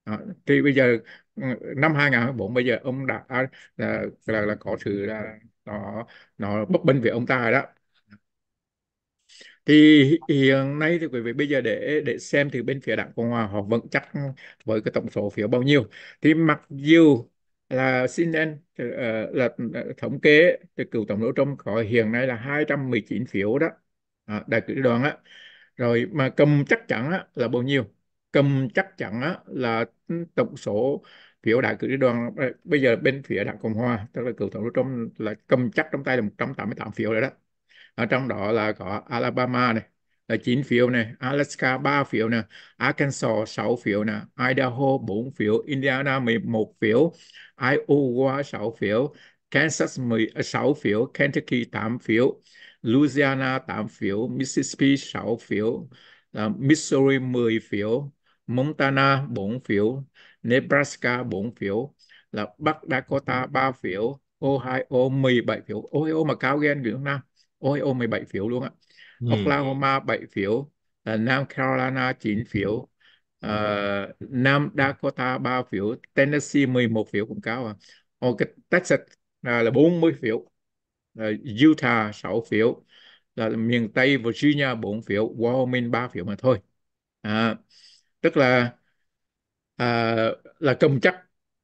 à, thì bây giờ ừ, năm 2014 bây giờ ông đã à, là là, là có sự là, nó nó bất bình về ông ta rồi đó thì hiện nay thì quý vị bây giờ để để xem thì bên phía đảng cộng hòa họ vẫn chắc với cái tổng số phiếu bao nhiêu thì mặc dù là CNN ờ, ờ, là ờ, thống kê từ cựu tổng đốc Trump khỏi hiện nay là 219 phiếu đó à, đại cử đoàn á rồi mà cầm chắc chắn á, là bao nhiêu cầm chắc chắn á, là tổng số phiếu đại cử đoàn bây giờ bên phía đảng cộng hòa tức là cựu tổng đốc Trump là cầm chắc trong tay là 188 phiếu rồi đó ở trong đó là có Alabama này là 9 phiếu này, Alaska 3 phiếu này, Arkansas 6 phiếu này, Idaho 4 phiếu, Indiana 11 phiếu, Iowa 6 phiếu, Kansas 16 à, phiếu, Kentucky 8 phiếu, Louisiana 8 phiếu, Mississippi 6 phiếu, uh, Missouri 10 phiếu, Montana 4 phiếu, Nebraska 4 phiếu, là Bắc Dakota 3 phiếu, Ohio 17 phiếu. Ohio mà cao ghen người nước Nam. Ohio 17 phiếu luôn ạ
ừ. Oklahoma
7 phiếu ờ, Nam Carolina 9 ừ. phiếu Uh, Nam Dakota 3 phiếu, Tennessee 11 phiếu cũng cao à. Ồ, Texas à, là, là 40 phiếu, uh, Utah 6 phiếu, là miền Tây Virginia 4 phiếu, Wyoming 3 phiếu mà thôi. À, tức là à, là cầm chắc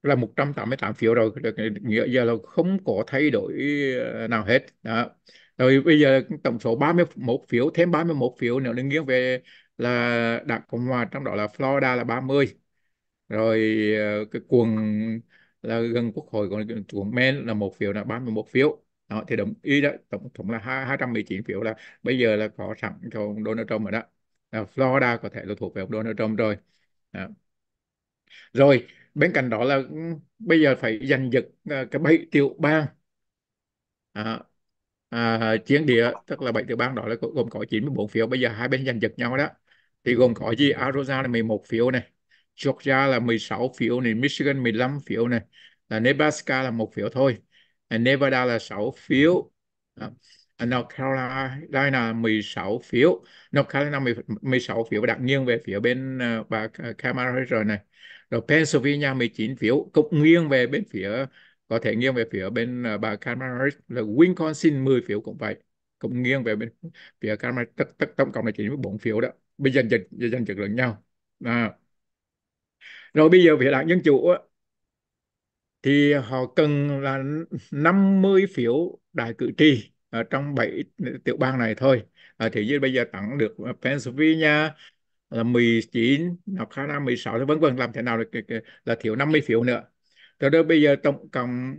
là 188 phiếu rồi, nghĩa giờ là không có thay đổi ờ, nào hết. Đó. À rồi bây giờ tổng số 31 phiếu thêm 31 phiếu nếu đứng nghiêng về là đảng cộng hòa trong đó là Florida là 30 rồi ờ, cái cuồng là gần quốc hội còn cuồng men là một phiếu là 31 phiếu đó, thì đồng ý đó tổng thống là 219 phiếu là bây giờ là có sẵn cho ông Donald Trump rồi đó là Florida có thể là thuộc về ông Donald Trump rồi đó. rồi bên cạnh đó là ừ, bây giờ phải giành giật ờ, cái bảy tiểu bang à, À, à, chiến địa tức là bảy tiểu bang đó là gồm có 94 phiếu bây giờ hai bên giành giật nhau đó thì gồm có gì Arizona là 11 phiếu này Georgia là 16 phiếu này Michigan 15 phiếu này là Nebraska là một phiếu thôi Nevada là 6 phiếu à, North Carolina 16 phiếu North Carolina 16 phiếu và đặt nghiêng về phía bên uh, bà Kamala Harris rồi này rồi Pennsylvania 19 phiếu cũng nghiêng về bên phía có thể nghiêng về phía bên à, bà Kamala Harris là Wisconsin 10 phiếu cũng vậy cũng nghiêng về bên phía Kamala tổng cộng là 94 phiếu đó bây giờ dần dần dần chật lẫn nhau à. rồi bây giờ phía đảng dân chủ thì họ cần là 50 phiếu đại cử tri ở trong 7 tiểu bang này thôi à, thì như bây giờ tặng được Pennsylvania là 19 hoặc khả năng 16 vân vân làm thế nào là, là thiếu 50 phiếu nữa cho đó bây giờ tổng cộng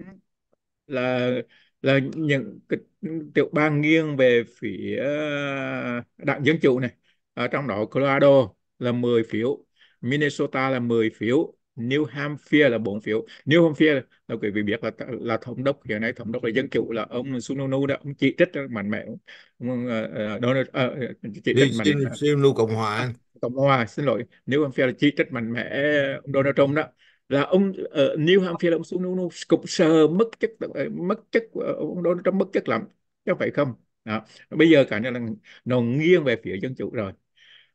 là là những cái tiểu bang nghiêng về phía à, đảng Dân Chủ này ở trong đó Colorado là 10 phiếu Minnesota là 10 phiếu New Hampshire là 4 phiếu New Hampshire là quý vị biết là là thống đốc hiện nay thống đốc là dân chủ là ông Sununu đó ông chỉ trích mạnh mẽ ông, uh, Donald uh, chỉ trích mạnh mẽ Sununu Cộng hòa Cộng hòa xin lỗi New Hampshire là chỉ trích mạnh mẽ ông Donald Trump đó là ông uh, ờ, New Hampshire ông xuống nó cục sờ mất chất ờ, mất chất ờ, ông Donald Trump mất chất lắm chứ phải không đó. bây giờ cả nhà là nó nghiêng về phía dân chủ rồi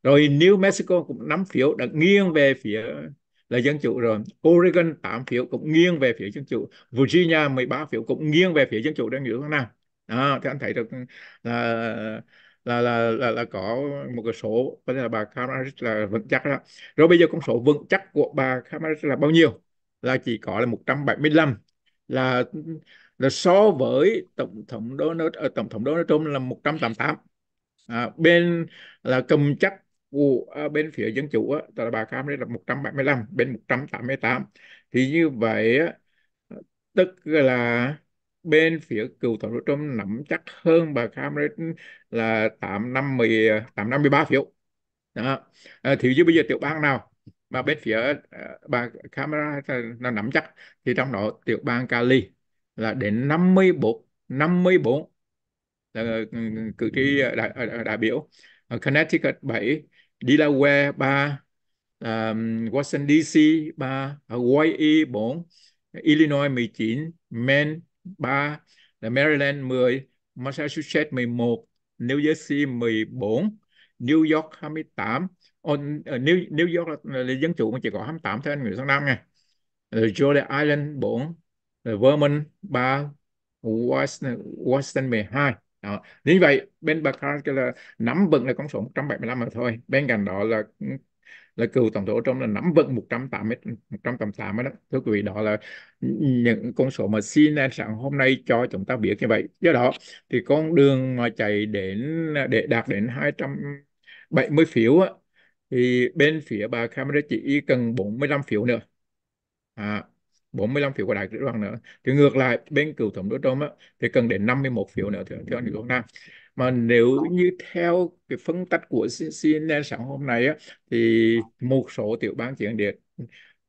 rồi New Mexico cũng nắm phiếu đã nghiêng về phía là dân chủ rồi Oregon 8 phiếu cũng nghiêng về phía dân chủ Virginia 13 phiếu cũng nghiêng về phía dân chủ đang giữ thế nào đó, thì anh thấy được là là là là, là có một cái số có thể là bà Kamaric là vững chắc đó rồi bây giờ con số vững chắc của bà Kamaric là bao nhiêu là chỉ có là 175 là là so với tổng thống Donald ờ, tổng thống Donald Trump là 188 à, bên là cầm chắc của à, bên phía dân chủ á, là bà Kamaric là 175 bên 188 thì như vậy á, tức là bên phía cựu tổng thống Trump nắm chắc hơn bà Kamala là 8 năm 10 8 53 phiếu. Đó. À, thì như bây giờ tiểu bang nào mà bên phía ờ, bà Kamala nó nắm chắc thì trong đó tiểu bang Cali là đến 54 54 là ờ, ừ, ừ, cử tri ừ. ờ, đại, đại biểu Connecticut 7 Delaware 3 um, Washington DC 3 Hawaii 4 Illinois 19 Maine 3, là Maryland 10, Massachusetts 11, New Jersey 14, New York 28, oh, ờ, New, New York là, là dân chủ chỉ có 28 thôi anh Nguyễn Xuân Nam nha. Rồi Rhode Island 4, Vermont 3, Washington, Washington 12. Đó. Như vậy bên Bacard là nắm vững là con số 175 mà thôi. Bên cạnh đó là ừ, là cựu tổng thống Trump là nắm vững 180 188 đó thưa quý vị đó là những con số mà CNN sáng hôm nay cho chúng ta biết như vậy do đó thì con đường mà chạy đến để đạt đến 270 phiếu á, thì bên phía bà Kamala chỉ cần 45 phiếu nữa à, 45 phiếu của đại cử đoàn nữa thì ngược lại bên cựu tổng thống Trump á, thì cần đến 51 phiếu nữa thưa, thưa anh Nam mà nếu như theo cái phân tích của CNN sáng hôm nay á, thì một số tiểu bang chiến địa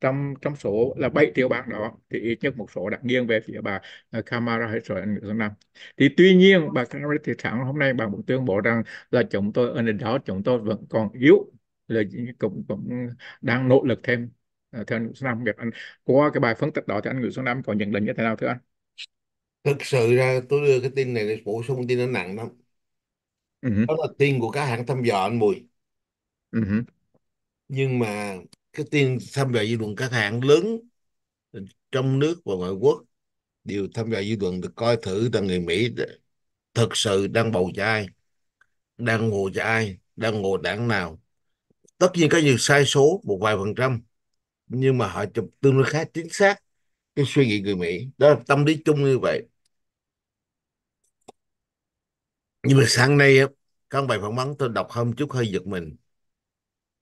trong trong số là bảy tiểu bang đó thì ít nhất một số đã nghiêng về phía bà à, Kamala Harris ở nữ thứ năm. Thì tuy nhiên bà Kamala thì sáng hôm nay bà cũng tuyên bố rằng là chúng tôi ở nền đó chúng tôi vẫn còn yếu là cũng cũng đang nỗ lực thêm à, theo anh Nguyễn Xuân Nam việc anh qua cái bài phân tích đó thì anh Nguyễn Xuân Nam có nhận định như thế nào thưa anh thực sự ra tôi đưa cái tin này để bổ sung tin nó nặng lắm
Ừ. đó là tiền của cả hãng thăm dò anh Mùi Ừ. nhưng mà cái tiền thăm dò dư luận các hãng lớn trong nước và ngoại quốc đều thăm dò dư luận được coi thử là người Mỹ thực sự đang bầu cho ai đang ngồi cho ai đang ngồi đảng nào tất nhiên có nhiều sai số một vài phần trăm nhưng mà họ chụp tương đối khá chính xác cái suy nghĩ người Mỹ đó là tâm lý chung như vậy nhưng mà sáng nay các bài phỏng vấn tôi đọc hôm chút hơi giật mình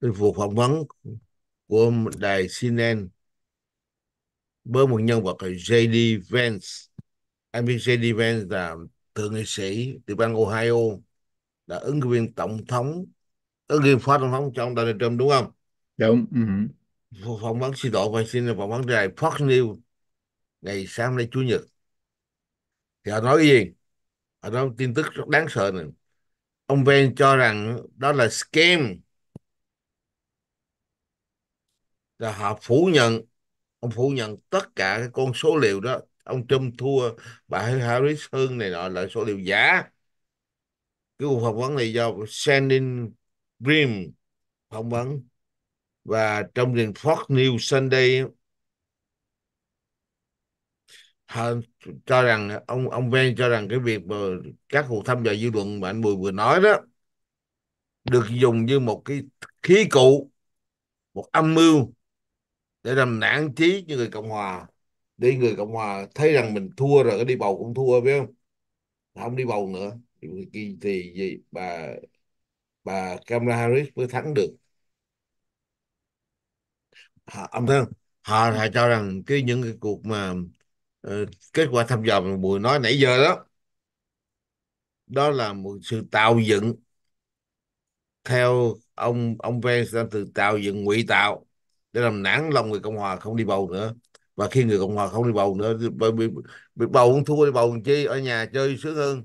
tôi vụ phỏng vấn của đài CNN với một nhân vật là JD Vance anh biết JD Vance là thượng nghị sĩ từ bang Ohio là ứng viên tổng thống ứng viên phó tổng thống trong ông Donald Trump đúng không
đúng uh
phỏng vấn xin lỗi và xin phỏng vấn đài Fox News ngày sáng nay chủ nhật thì họ nói gì ở đó tin tức rất đáng sợ này ông Ven cho rằng đó là scam là họ phủ nhận ông phủ nhận tất cả cái con số liệu đó ông Trump thua bà Harris hơn này nọ là số liệu giả cái cuộc phỏng vấn này do Sandin Brim phỏng vấn và trong truyền Fox News Sunday họ cho rằng ông ông Ven cho rằng cái việc mà các cuộc thăm dò dư luận mà anh Bùi vừa nói đó được dùng như một cái khí cụ một âm mưu để làm nản chí cho người cộng hòa để người cộng hòa thấy rằng mình thua rồi cái đi bầu cũng thua phải không không đi bầu nữa thì, thì gì bà bà Kamala Harris mới thắng được họ, ông thấy họ họ cho rằng cái những cái cuộc mà Ờ, kết quả thăm dò mà Bùi nói nãy giờ đó đó là một sự tạo dựng theo ông ông Ven đang từ tạo dựng ngụy tạo để làm nản lòng người cộng hòa không đi bầu nữa và khi người cộng hòa không đi bầu nữa bị, bị bầu cũng thua đi bầu chi ở nhà chơi sướng hơn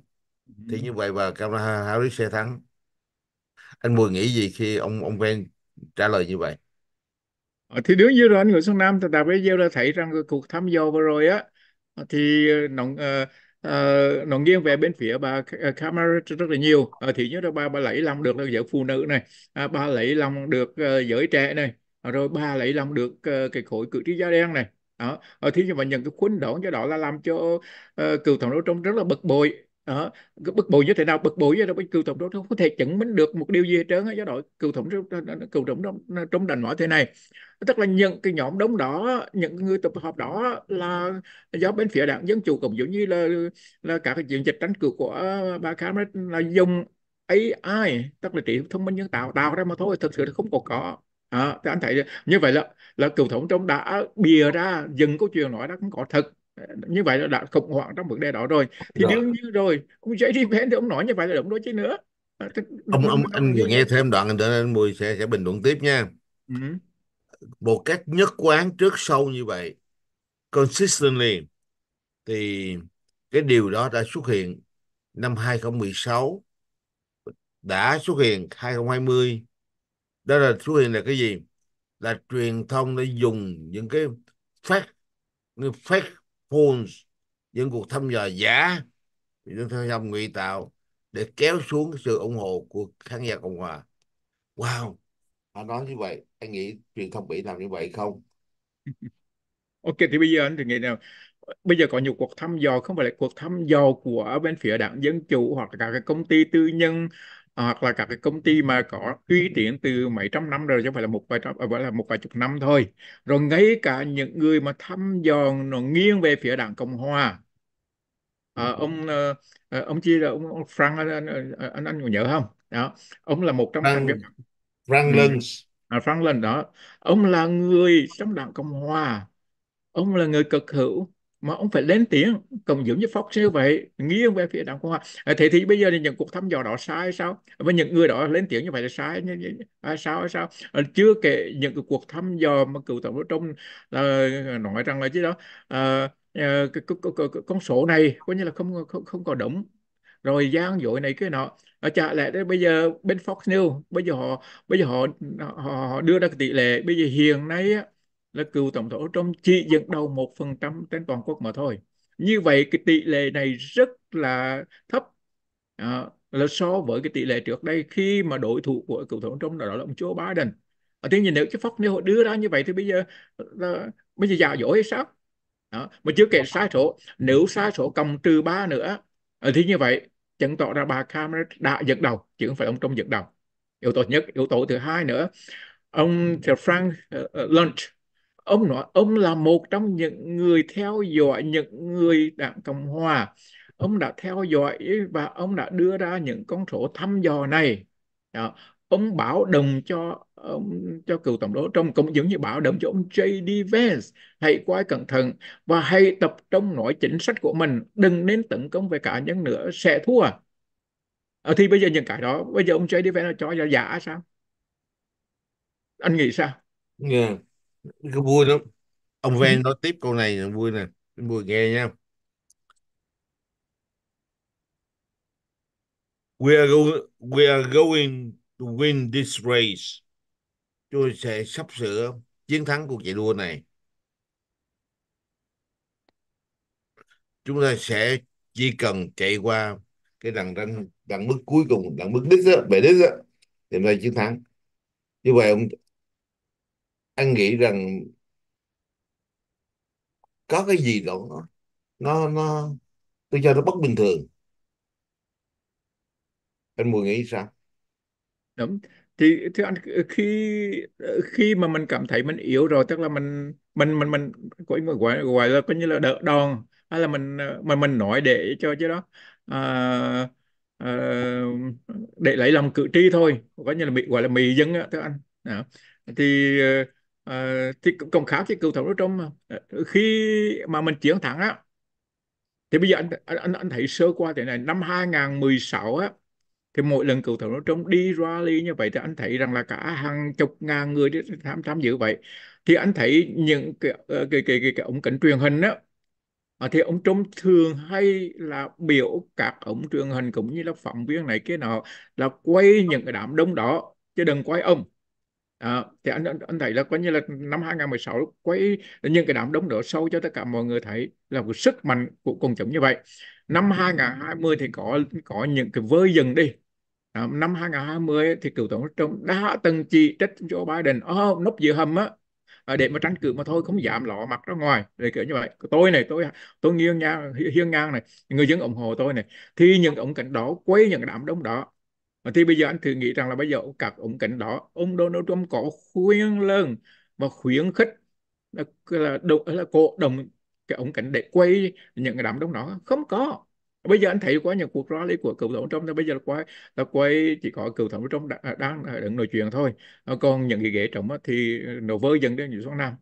ừ. thì như vậy và Kamala Harris sẽ thắng anh Bùi nghĩ gì khi ông ông Ven trả lời như vậy
ờ, thì đứng dưới rồi anh Nguyễn Xuân Nam thì đã bây giờ đã thấy rằng cuộc thăm dò vừa rồi á thì ờ, nó uh, nó nghiêng về bên phía bà Kamala rất là nhiều uh, thì như là bà bà lấy lòng được là giới phụ nữ này uh, bà lấy lòng được uh, giới trẻ này uh, rồi bà lấy lòng được uh, cái khối cử tri da đen này đó. Ờ, thế nhưng mà những cái khuynh động cho đó là làm cho uh, cựu tổng đốc Trump rất là bực bội đó bực bội như thế nào bức bối với đâu cựu tổng thống có thể chứng minh được một điều gì hết trơn do đó cựu tổng cựu tổng trong đành mọi thế này tức là những cái nhóm đông đó những người tập hợp đó là do bên phía đảng dân chủ cũng giống như là là cả cái chiến dịch tranh cử của ờ, bà Cameron là dùng AI tức là trí thông minh nhân tạo tạo ra mà thôi thực sự là không có có à, anh thấy như vậy là là cựu tổng trong đã bìa ra dừng câu chuyện nói đó cũng có thật như vậy là đã khủng hoảng trong vấn đề đó rồi thì rồi. Dạ. đương nhiên rồi cũng JD Vance thì ông nói như vậy là đúng đối chứ nữa ờ, ông ông anh vừa nghe
thêm đoạn nữa nên mùi sẽ sẽ bình luận tiếp nha ừ. một cách nhất quán trước sau như vậy consistently thì cái điều đó đã xuất hiện năm 2016 đã xuất hiện 2020 đó là xuất hiện là cái gì là truyền thông đã dùng những cái phát phát phones những cuộc thăm dò giả những thăm dò ngụy tạo để kéo xuống sự ủng hộ của khán giả cộng hòa wow họ nói như vậy anh nghĩ
truyền thông mỹ làm như vậy không *laughs* ok thì bây giờ anh thì nghĩ nào bây giờ có nhiều cuộc thăm dò không phải là cuộc thăm dò của bên phía đảng dân chủ hoặc là các cái công ty tư nhân hoặc là các cái công ty mà có uy tín từ mấy trăm năm rồi chứ không phải là một vài trăm à, gọi là một vài chục năm thôi rồi ngay cả những người mà thăm dò nó nghiêng về phía đảng cộng hòa à, ông à, ông chi là ông, ông Frank anh anh, anh còn nhớ không đó ông là một trong Frank, Franklin ừ. à, Franklin đó ông là người trong đảng cộng hòa ông là người cực hữu mà ông phải lên tiếng cũng giống như Fox như vậy nghiêng về phía đảng cộng hòa à, thế thì bây giờ thì những cuộc thăm dò đó sai sao và những người đó lên tiếng như vậy là sai như, như, à, sao à, sao à, chưa kể những cái cuộc thăm dò mà cựu tổng thống trump là nói rằng là chứ đó à, à, con số này coi như là không không không có đúng rồi gian dội này cái nọ ở à, chả lẽ đấy bây giờ bên Fox News bây giờ họ bây giờ họ họ, họ đưa ra cái tỷ lệ bây giờ hiện nay là cựu tổng thống Trump chỉ dẫn đầu một phần trăm trên toàn quốc mà thôi như vậy cái tỷ lệ này rất là thấp à, là so với cái tỷ lệ trước đây khi mà đối thủ của cựu tổng thống đó, đó là ông Joe Biden ở thế nhìn nếu cái Fox nếu họ đưa ra như vậy thì bây giờ là, bây giờ giả dối hay sao đó. mà chưa kể sai số nếu sai số cộng trừ ba nữa ờ, thì như vậy chứng tỏ ra bà Cameron đã dẫn đầu chứ không phải ông Trump dẫn đầu yếu tố nhất yếu tố thứ hai nữa ông Frank uh, ờ, ờ, Lynch ông nói ông là một trong những người theo dõi những người đảng cộng hòa ông đã theo dõi và ông đã đưa ra những con số thăm dò này đó. ông bảo đồng cho ông cho cựu tổng đốc trong cũng giống như bảo đồng cho ông J.D. Vance hãy quay cẩn thận và hãy tập trung nội chính sách của mình đừng nên tấn công về cá nhân nữa sẽ thua à, thì bây giờ những cái đó bây giờ ông J.D. Vance cho là giả sao anh nghĩ sao
yeah cái vui lắm ông Ven nói tiếp câu này là vui nè vui nghe nha we are going, we are going to win this race tôi sẽ sắp sửa chiến thắng cuộc chạy đua này chúng ta sẽ chỉ cần chạy qua cái đằng đằng, đằng mức cuối cùng đằng mức đích đó, về đích đó, thì chúng ta chiến thắng như vậy ông anh nghĩ rằng có cái gì đó nó nó, tôi cho nó bất bình thường anh
mùi nghĩ sao đúng thì thì anh khi khi mà mình cảm thấy mình yếu rồi tức là mình mình mình mình gọi gọi gọi là coi như là đỡ đòn hay là mình mình mình nói để cho chứ đó à, à, để lấy lòng cử tri thôi coi như là bị gọi là mì dân á thưa anh đó. thì à, thì cộng khác thì cựu thống trump mà. Ờ, khi mà mình chiến thắng á thì bây giờ anh anh anh thấy sơ qua thế này năm 2016 á thì mỗi lần cựu thống đô trump đi rally như vậy thì anh thấy rằng là cả hàng chục ngàn người đi tham tham dự vậy thì anh thấy những cái ờ, cái cái cái, cái ống kính truyền hình á thì ông Trump thường hay là biểu các ông truyền hình cũng như là phóng viên này kia nọ là quay những cái đám đông đó chứ đừng quay ông À, thì anh, anh anh thấy là coi như là năm 2016 quay những cái đám đông đó sâu cho tất cả mọi người thấy là một sức mạnh của quần chúng như vậy. Năm 2020 thì có có những cái vơi dần đi. À, năm 2020 thì cựu tổng thống đã từng chỉ trích Joe Biden oh, núp dự hầm á để mà tranh cử mà thôi không giảm lọ mặt ra ngoài để kiểu như vậy tôi này tôi tôi nghiêng ngang hiên ngang này người dân ủng hộ tôi này thì những ông cảnh đó quấy những cái đám đông đó và thì bây giờ anh thử nghĩ rằng là bây giờ các ống cảnh đó ông Donald Trump có khuyên lên và khuyến khích là là, là cổ đồng cái ống cảnh để quay những cái đám đông đó không có bây giờ anh thấy qua những cuộc rally của cựu tổng thống thì bây giờ là quay là quay chỉ có cựu tổng thống đang đang đứng nói chuyện thôi còn những cái ghế trống thì nó vơi dần đến những xuống nam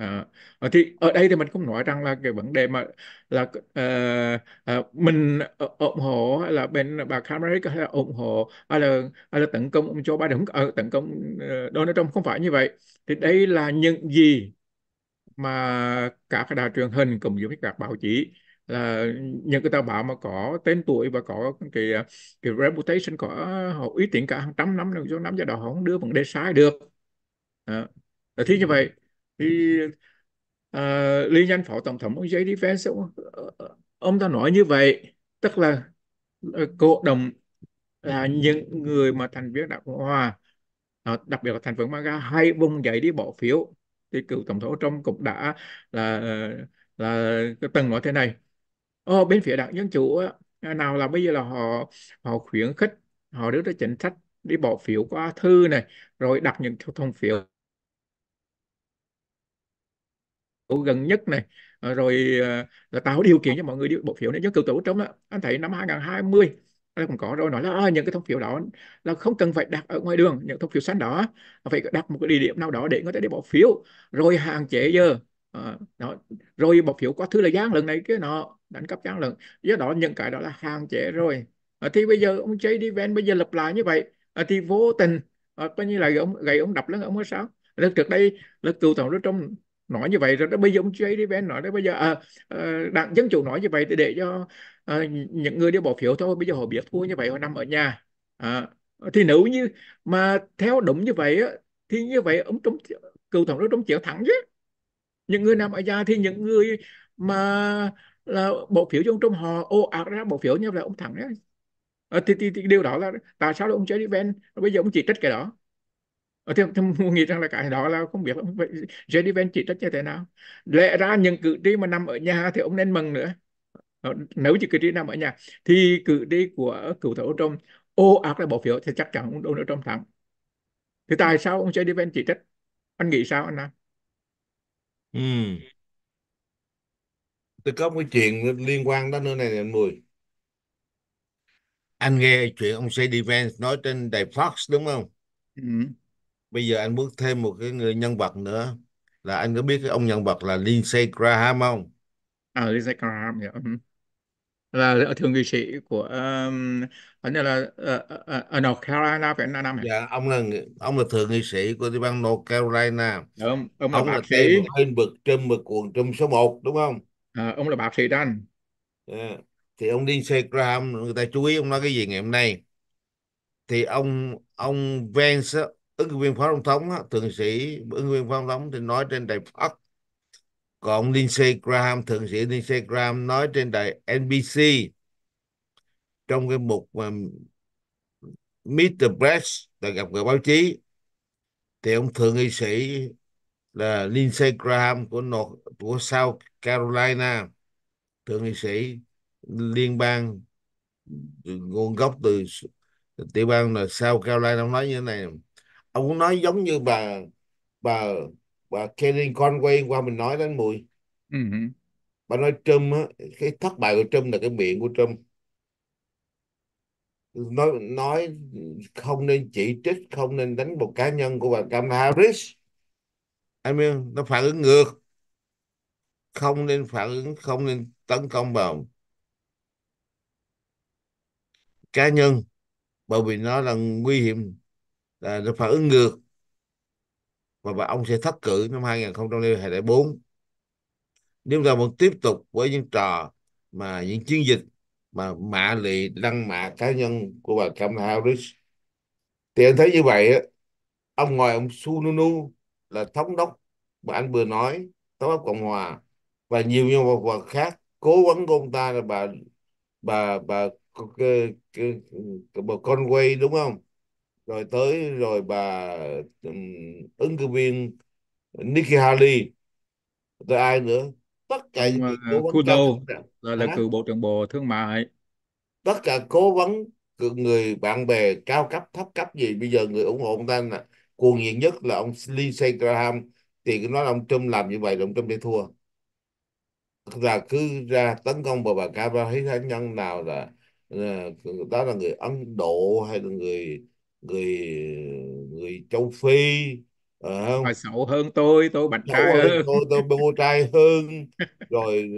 À, thì ở đây thì mình cũng nói rằng là cái vấn đề mà là uh, uh, mình ủng hộ hay là bên bà Kamala hay là ủng hộ hay là, hay là tấn công ông Joe Biden uh, tấn công uh, Donald Trump không phải như vậy thì đây là những gì mà các đài truyền hình cũng như các báo chí là những cái tờ báo mà có tên tuổi và có cái cái reputation có họ uy tín cả hàng trăm năm rồi số năm giờ đó họ không đưa vấn đề sai được à, thì như vậy thì uh, liên danh phó tổng thống ông JD Vance ông, ông ta nói như vậy tức là ờ, cộng đồng là những người mà thành viên đảng Cộng hòa ờ, đặc biệt là thành phần MAGA hay vùng dậy đi bỏ phiếu thì cựu tổng thống Trump cũng đã là là từng nói thế này ở ờ, bên phía đảng dân chủ nào là bây giờ là họ họ khuyến khích họ đưa ra chính sách đi bỏ phiếu qua thư này rồi đặt những thông phiếu gần nhất này ờ, rồi ờ, là tạo điều kiện cho mọi người đi bỏ phiếu nữa chứ cựu tử trống đó anh thấy năm 2020 anh cũng có rồi nói là à, những cái thông phiếu đó là không cần phải đặt ở ngoài đường những thông phiếu xanh đó phải đặt một cái địa điểm nào đó để người ta đi bỏ phiếu rồi hạn chế giờ à, đó. rồi bỏ phiếu qua thứ là gian lần này cái nọ đánh cắp gian lần do đó những cái đó là hạn chế rồi à, thì bây giờ ông đi ven bây giờ lặp lại như vậy à, thì vô tình à, coi như là ông gậy ông đập lên ông mới sao Lần trước đây là cựu tổng rất trong nói như vậy rồi đó bây giờ ông JD nói đấy bây giờ à, à, đảng dân chủ nói như vậy thì để cho à, những người đi bỏ phiếu thôi bây giờ họ biết thua như vậy họ nằm ở nhà à, thì nếu như mà theo đúng như vậy thì như vậy ông trump cựu tổng thống trump chiến thắng chứ những người nằm ở nhà thì những người mà là bỏ phiếu cho ông Trump họ ô ạt ra bỏ phiếu như là ông thẳng đấy à, thì, thì, thì, điều đó là tại sao là ông Jerry Van bây giờ ông chỉ trích cái đó thế ờ, thì muốn nghĩ rằng là cái đó là không biết ông vậy JD Vance chỉ trách như thế nào lẽ ra những cử tri mà nằm ở nhà thì ông nên mừng nữa ờ, nếu chỉ cử tri nằm ở nhà thì cử tri của cựu tổng Trump ô ạt là bỏ phiếu thì chắc chắn ông Donald Trump thắng thì tại sao ông JD Vance chỉ trách anh nghĩ sao anh Nam
ừ. tôi có một chuyện liên quan đến nơi này anh mùi anh nghe chuyện ông JD Vance nói trên đài Fox đúng không ừ bây giờ anh bước thêm một cái người nhân vật nữa là anh có biết cái ông nhân vật là Lindsey Graham không? À, Lindsey Graham,
yeah. Dạ, ừ. là thượng nghị sĩ của um, hình là uh, uh, uh, North Carolina phải Nam hả? Dạ, ông là ông là thượng nghị sĩ của tiểu bang North Carolina.
Đúng, ông, ông là ông bác sĩ. tên bực trùm bực cuồng trùm số 1 đúng không? À, ông là bác sĩ đó anh. Yeah. Dạ, thì ông Lindsey Graham người ta chú ý ông nói cái gì ngày hôm nay? Thì ông ông Vance ứng viên phó tổng thống thượng sĩ ứng viên phó tổng thống thì nói trên đài Fox còn Lindsey Graham thượng sĩ Lindsey Graham nói trên đài NBC trong cái mục mà Meet the Press là gặp người báo chí thì ông thượng nghị sĩ là Lindsey Graham của North, của South Carolina thượng nghị sĩ liên bang nguồn gốc từ tiểu bang là South Carolina ông nói như thế này ông nói giống như bà bà bà Karen Conway qua mình nói đến mùi uh-huh. Ừ. bà nói Trump á, cái thất bại của Trump là cái miệng của Trump nói nói không nên chỉ trích không nên đánh một cá nhân của bà Kamala Harris I mean, nó phản ứng ngược không nên phản ứng không nên tấn công vào cá nhân bởi vì nó là nguy hiểm là nó phản ứng ngược và, và ông sẽ thất cử năm 2004 nếu ta vẫn tiếp tục với những trò mà những chiến dịch mà mạ lị đăng mạ cá nhân của bà Kamala Harris thì anh thấy như vậy ông ngoài ông Sununu là thống đốc mà anh vừa nói tổng thống Cộng hòa và nhiều nhân vật vật khác cố vấn của ông ta là bà bà bà, bà Conway đúng không rồi tới rồi bà ứng cử viên Nikki Haley rồi ai nữa tất cả những à, cố vấn Trudeau là là cựu bộ trưởng bộ thương mại tất cả cố vấn người bạn bè cao cấp thấp cấp gì bây giờ người ủng hộ ông ta là cuồng nhiệt nhất là ông Lindsey Graham thì nói là ông Trump làm như vậy là ông Trump để thua là cứ ra tấn công vào bà Kamala thấy cá nhân nào là ờ, đó là người Ấn Độ hay là người người người châu Phi à, không? Bà xấu hơn
tôi tôi bạch xấu trai hơn, tôi
tôi bô trai hơn *laughs* rồi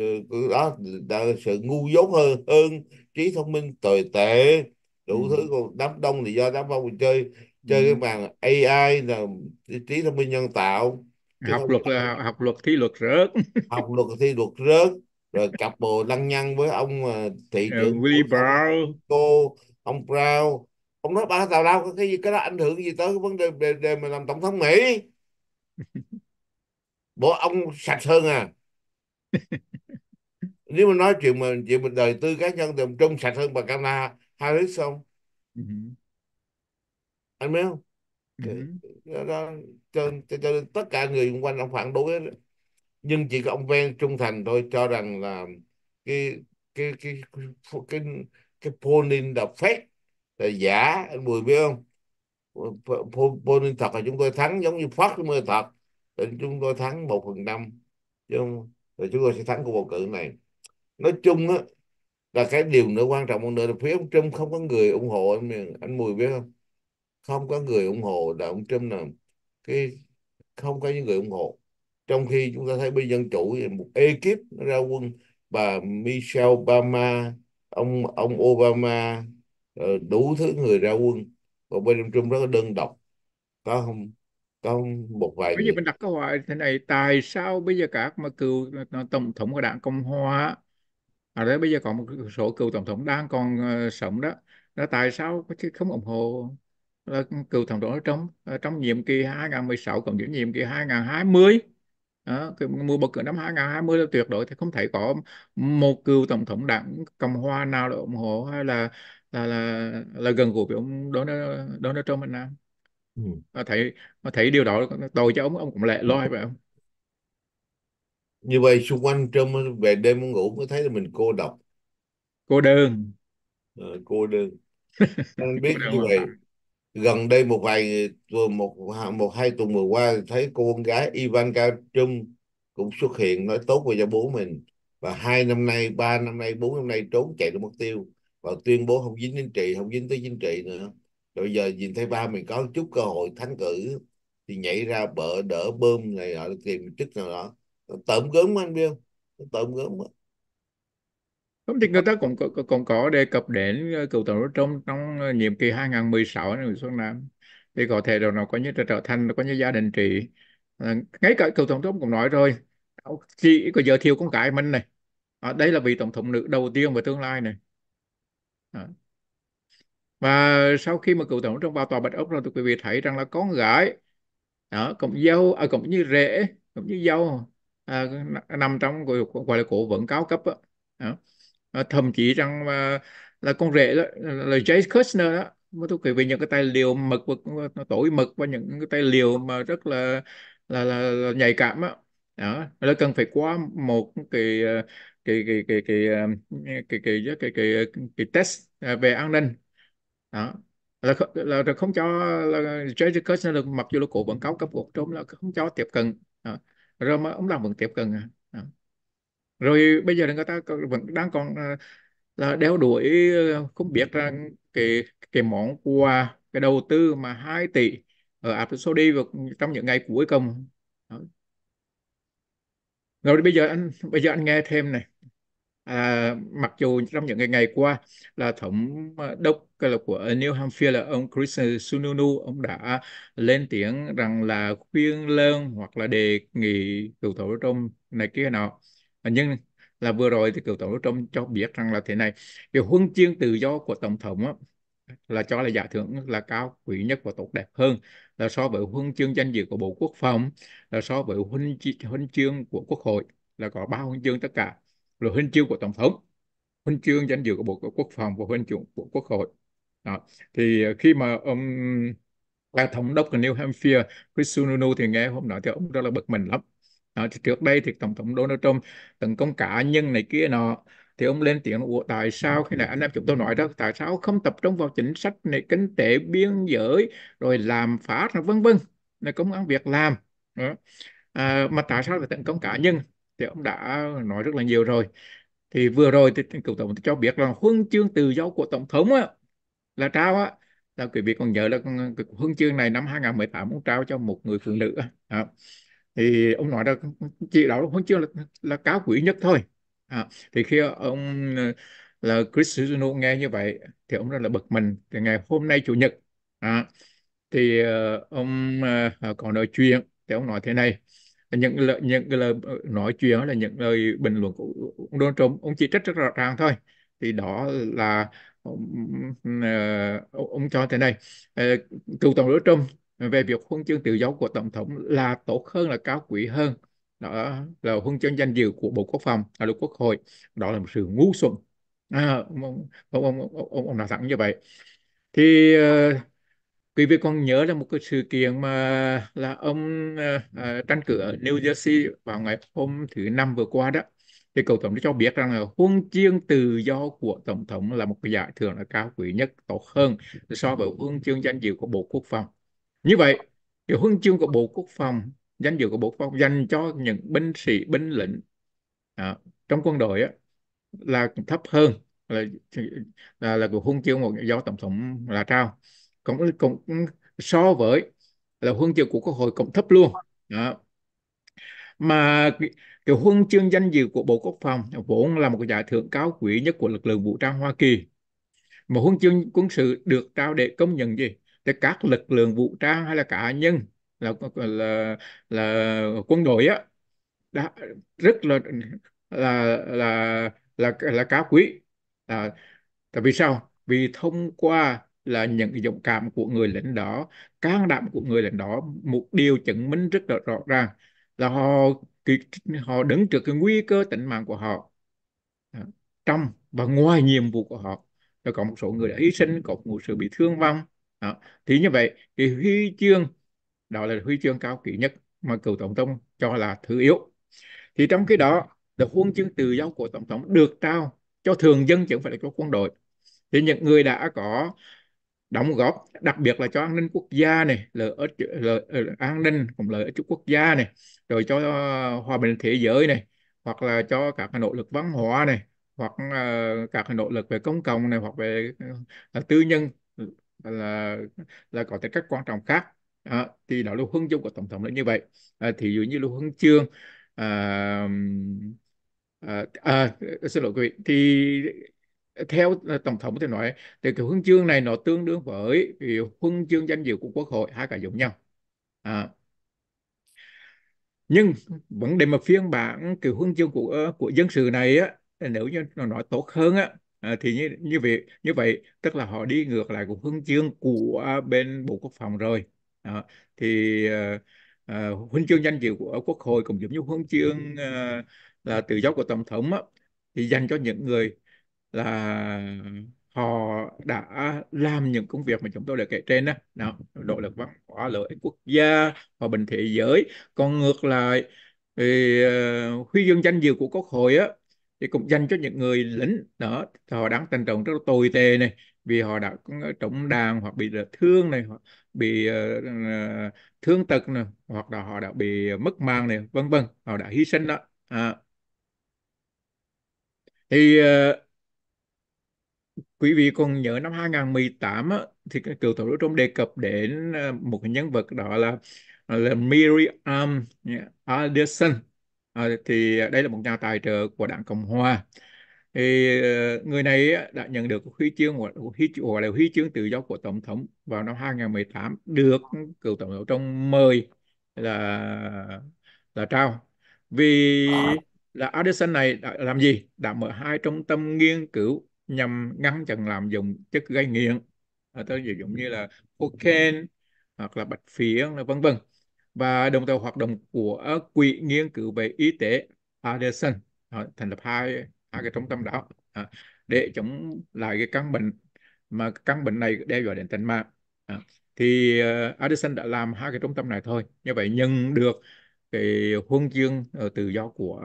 ờ, đó là sự ngu dốt hơn hơn trí thông minh tồi tệ đủ ừ. thứ còn đám đông thì do đám đông chơi chơi ừ. cái màn AI là trí thông minh nhân tạo học luật là học luật thi luật rớt *laughs* học luật thi luật rớt rồi cặp bồ lăng nhăng với ông ờ, thị ờ, trưởng Willie Brown cô ông Brown ông nói ba tào lao có cái gì cái đó ảnh hưởng gì tới cái vấn đề đề, đề mà làm tổng thống mỹ *laughs* bộ ông sạch hơn à *laughs* nếu mà nói chuyện mà chuyện mình đời tư cá nhân thì ông trung sạch hơn bà Kamala Harris không ừ anh biết không đó, ừ đó, cho, cho, cho tất cả người xung quanh ông phản đối đó. nhưng chỉ có ông ven trung thành thôi cho rằng là cái cái cái cái cái, cái polling là fake rồi ờ, giả anh Bùi biết không Ponin thật là chúng tôi thắng giống như phát mưa thật thì ờ, chúng tôi thắng một phần năm chứ không rồi chúng tôi sẽ thắng cuộc bầu cử này nói chung á là cái điều nữa quan trọng hơn nữa là phía ông Trump không có người ủng hộ anh, Mùi biết không không có người ủng hộ là ông Trump nào cái không có những người ủng hộ trong khi chúng ta thấy bên dân chủ một ekip ra quân bà Michelle Obama ông ông Obama Ờ, đủ thứ người ra quân
và bên Đông Trung rất là đơn độc có không có không một vài bây giờ mình đặt câu hỏi thế này tại sao bây giờ các mà cựu ờ, tổng thống của đảng Cộng Hòa ở đấy bây giờ còn một số cựu tổng thống đang còn uh, sống đó đó tại sao có chứ không ủng hộ uh, cựu tổng thống ở trong uh, trong nhiệm kỳ 2016 cộng với nhiệm kỳ 2020 đó, cái mùa bầu cử năm 2020 là tuyệt đối thì không thể có một cựu tổng thống đảng Cộng Hòa nào là ủng hộ hay là là là là gần gũi với ông Donald Donald Trump Việt Nam ừ. mà thấy mà thấy điều đó tội cho ông ông cũng lệ loi phải không như vậy xung quanh
Trump về đêm ông
ngủ mới thấy là mình cô độc cô đơn
à, cô đơn *laughs* anh biết như vậy gần đây một vài một một hai tuần vừa qua thấy cô con gái Ivanka Trump cũng xuất hiện nói tốt về cho bố mình và hai năm nay ba năm nay bốn năm nay trốn chạy được mất tiêu và tuyên bố không dính chính trị không dính tới chính trị nữa rồi giờ nhìn thấy ba mình có chút cơ hội thắng cử thì nhảy ra bợ đỡ bơm này họ tìm chức nào đó tợm gớm anh biết không tợm gớm
Không thì người ta cũng còn, còn có đề cập đến ờ, cựu tổng thống trong trong ờ, nhiệm kỳ 2016 này Xuân Nam thì có thể đầu nào có như trở thành có như gia đình trị à, ngay cả cựu tổng thống cũng nói rồi chị có giờ thiêu con cái mình này à, đây là vị tổng thống nữ đầu tiên về tương lai này à. và sau khi mà cựu tổng trong vào tòa bạch ốc rồi thì quý vị thấy rằng là con gái đó cũng dâu à, cũng như rể cũng như dâu à, nằm trong gọi, là cổ vấn cao cấp đó. Đó. À, thậm chí rằng mà là con rể đó là, là Jace Kushner đó mà thưa quý vị những cái tài liệu mật và tối mật và những cái tài liệu mà rất là là, là, là nhạy cảm đó. đó là cần phải qua một cái ờ, cái cái cái ờ, cái cái cái cái cái, cái test ờ, về an ninh đó là, là, là không cho là Jared Kushner được mặc dù là cổ vẫn cáo cấp cuộc trốn là không cho tiếp cận đó. rồi mà ông làm vẫn tiếp cận à. đó. rồi bây giờ là người ta vẫn đang còn ờ, là đeo đuổi không biết rằng cái cái món quà cái đầu tư mà 2 tỷ ở Ả Saudi vào trong những ngày cuối cùng đó. rồi bây giờ anh bây giờ anh nghe thêm này À, mặc dù trong những ngày qua là thống ờ, đốc là của New Hampshire là ông Chris Sununu ông đã lên tiếng rằng là khuyên lơn hoặc là đề nghị cựu tổng thống này kia nào, nhưng là vừa rồi thì cựu tổng thống cho biết rằng là thế này điều huân chương tự do của tổng thống á, là cho là giải thưởng là cao quý nhất và tốt đẹp hơn là so với huân chương danh dự của bộ quốc phòng là so với huân, huân chương của quốc hội là có ba huân chương tất cả là huân chương của tổng thống huân chương danh dự của bộ quốc phòng và huân chương của quốc hội đó. thì ờ, khi mà ông là thống đốc của New Hampshire Chris Sununu thì nghe hôm đó thì ông rất là bực mình lắm đó, thì trước đây thì tổng thống Donald Trump tấn công cá nhân này kia nọ thì ông lên tiếng Ủa, tại sao khi nãy anh em chúng tôi nói đó tại sao không tập trung vào chính sách này kinh tế biên giới rồi làm phát vân vân là công an việc làm đó. À, mà tại sao lại tấn công cá nhân thì ông đã nói rất là nhiều rồi thì vừa rồi thì cựu tổng cho biết là huân chương tự do của tổng thống á, là trao á là quý vị còn nhớ là huân chương này năm 2018 ông trao cho một người phụ nữ à, thì ông nói là chỉ đó huân chương là, là cao quý nhất thôi à, thì khi ông là Cristiano nghe như vậy thì ông rất là bực mình thì ngày hôm nay chủ nhật à, thì uh, ông uh, ờ, còn nói chuyện thì ông nói thế này những lời những lời ờ, nói chuyện hay là những lời bình luận của ông Donald Trump ông chỉ trích rất rõ ràng thôi thì đó là ờ, ông cho thế này ờ, cựu tổng thống Trump về việc huân chương tự do của tổng thống là tốt hơn là cao quý hơn đó là huân chương danh dự của bộ quốc phòng là quốc hội đó là một sự ngu xuẩn à, ông, ông, ông, ông, ông nói thẳng như vậy thì uh, quý vị còn nhớ là một cái sự kiện mà là ông uh, tranh cử ở New Jersey vào ngày hôm thứ năm vừa qua đó thì cựu tổng đã cho biết rằng là huân chương tự do của tổng thống là một cái giải thưởng là cao quý nhất tốt hơn so với huân chương danh dự của bộ quốc phòng như vậy thì huân chương của bộ quốc phòng danh dự của bộ quốc phòng dành cho những binh sĩ binh lĩnh à, trong quân đội á, là thấp hơn là là, là của huân chương do tổng thống là trao cũng cũng so với là huân chương của quốc hội cũng thấp luôn đó. mà cái, huân chương danh dự của bộ quốc phòng vốn là một giải thưởng cao quý nhất của lực lượng vũ trang hoa kỳ mà huân chương quân sự được trao để công nhận gì để các lực lượng vũ trang hay là cá nhân là là là quân đội á đã rất là là là là là cao quý à, tại vì sao vì thông qua là những cái dũng cảm của người lãnh đó can đảm của người lãnh đó một điều chứng minh rất là rõ ràng là họ họ đứng trước cái nguy cơ tính mạng của họ trong và ngoài nhiệm vụ của họ rồi có một số người đã hy sinh có một sự bị thương vong đó. thì như vậy thì huy chương đó là huy chương cao quý nhất mà cựu tổng thống cho là thứ yếu thì trong cái đó là huân chương tự do của tổng thống được trao cho thường dân chứ không phải là cho quân đội thì những người đã có đóng góp đặc biệt là cho an ninh quốc gia này lợi ích lợi, ờ, an ninh cùng lợi ích quốc gia này rồi cho hòa bình thế giới này hoặc là cho các nỗ lực văn hóa này hoặc uh, các nỗ lực về công cộng này hoặc về uh, tư nhân là là có thể các quan trọng khác à, thì đó là hướng chung của tổng thống là như vậy à, thì dụ như là hướng chương à, à, à, xin lỗi quý vị thì theo ờ, tổng thống có thể nói thì cái huân chương này nó tương đương với cái huân chương danh dự của quốc hội hai cái giống nhau à. nhưng vấn đề mà phiên bản cái huân chương của ờ, của dân sự này á nếu như nó nói tốt hơn á ờ, thì như như vậy như vậy tức là họ đi ngược lại của huân chương của bên bộ quốc phòng rồi à, thì à, huân chương danh dự của quốc hội cũng giống như huân chương à, là tự do của tổng thống á, thì dành cho những người là họ đã làm những công việc mà chúng tôi đã kể trên đó, đó nỗ lực văn hóa lợi ích quốc gia hòa bình thế giới còn ngược lại thì uh, huy chương danh dự của quốc hội á thì cũng dành cho những người lính đó họ đang tình trạng rất là tồi tệ này vì họ đã trống đàn hoặc bị thương này hoặc bị uh, thương tật này hoặc là họ đã bị mất mạng này vân vân họ đã hy sinh đó à. thì uh, quý vị còn nhớ năm 2018 á, thì cựu thủ tướng đề cập đến ờ, một cái nhân vật đó là ờ, là Miriam Anderson à, ờ, thì đây là một nhà tài trợ của đảng Cộng hòa thì người này đã nhận được huy chương của huy chương là huy chương tự do của tổng thống vào năm 2018 được cựu tổng thống trong mời là là trao vì là Anderson này đã làm gì đã mở hai trung tâm nghiên cứu nhằm ngăn chặn lạm dụng chất gây nghiện tôi ví dụ như là cocaine hoặc là bạch phiến vân vân và đồng thời hoạt động của quỹ nghiên cứu về y tế Anderson ờ, thành lập hai hai cái trung tâm đó ờ, để chống lại cái căn bệnh mà căn bệnh này đe dọa đến tính mạng ờ, thì Anderson đã làm hai cái trung tâm này thôi như vậy nhận được cái huân chương tự do của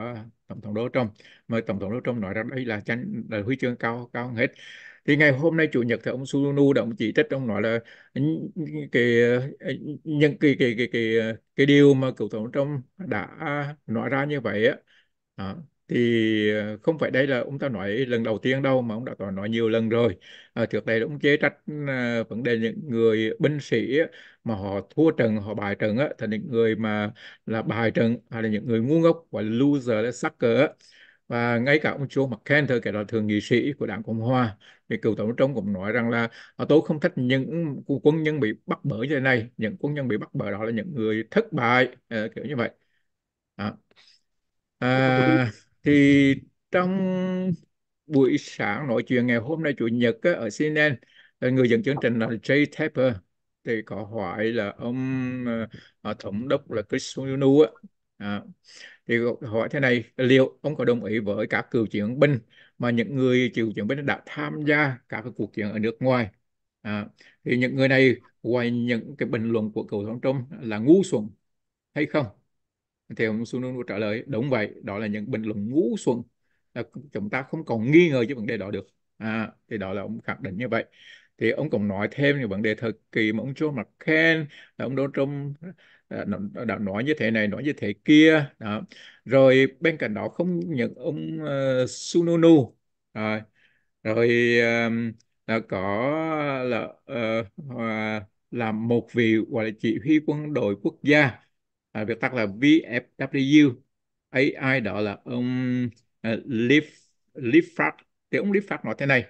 tổng thống Đỗ Trump mà tổng thống Đỗ Trump nói rằng đây là tranh là huy chương cao cao hơn hết thì ngày hôm nay chủ nhật thì ông Sununu đã ông chỉ trích ông nói là cái ờ, những cái cái cái cái ờ, cái điều mà cựu tổng thống đã nói ra như vậy á thì ờ, không phải đây là ông ta nói lần đầu tiên đâu mà ông đã có nói nhiều lần rồi à, trước đây ông chế trách à, vấn đề những người binh sĩ mà họ thua trận họ bại trận á thành những người mà là bại trận hay là những người ngu ngốc và loser là sucker á và ngay cả ông Joe McCain cái đó thường nghị sĩ của đảng Cộng Hòa thì cựu tổng thống cũng nói rằng là ờ, tôi không thích những quân nhân bị bắt bở như thế này những quân nhân bị bắt bở đó là những người thất bại à, kiểu như vậy à. À, thì trong buổi sáng nói chuyện ngày hôm nay chủ nhật ở CNN người dẫn chương trình là Jay Tapper thì có hỏi là ông à, thống đốc là Chris Kishimoto á à, thì hỏi thế này liệu ông có đồng ý với các cựu chiến binh mà những người cựu chiến binh đã tham gia các cuộc chiến ở nước ngoài à, thì những người này ngoài những cái bình luận của cựu tổng thống là ngu xuẩn hay không thì ông Sununu trả lời đúng vậy đó là những bình luận ngu xuẩn à, chúng ta không còn nghi ngờ về vấn đề đó được à, thì đó là ông khẳng định như vậy thì ông còn nói thêm về vấn đề thời kỳ mà ông John McCain là ông Donald Trump à, đã, nói như thế này nói như thế kia đó. rồi bên cạnh đó không những ông uh, Sununu à, rồi um, là có là uh, uh, một vị gọi là chỉ huy quân đội quốc gia à, việc tắt là VFW AI đó là ông à, Leif Liefrak thì ông Liefrak nói thế này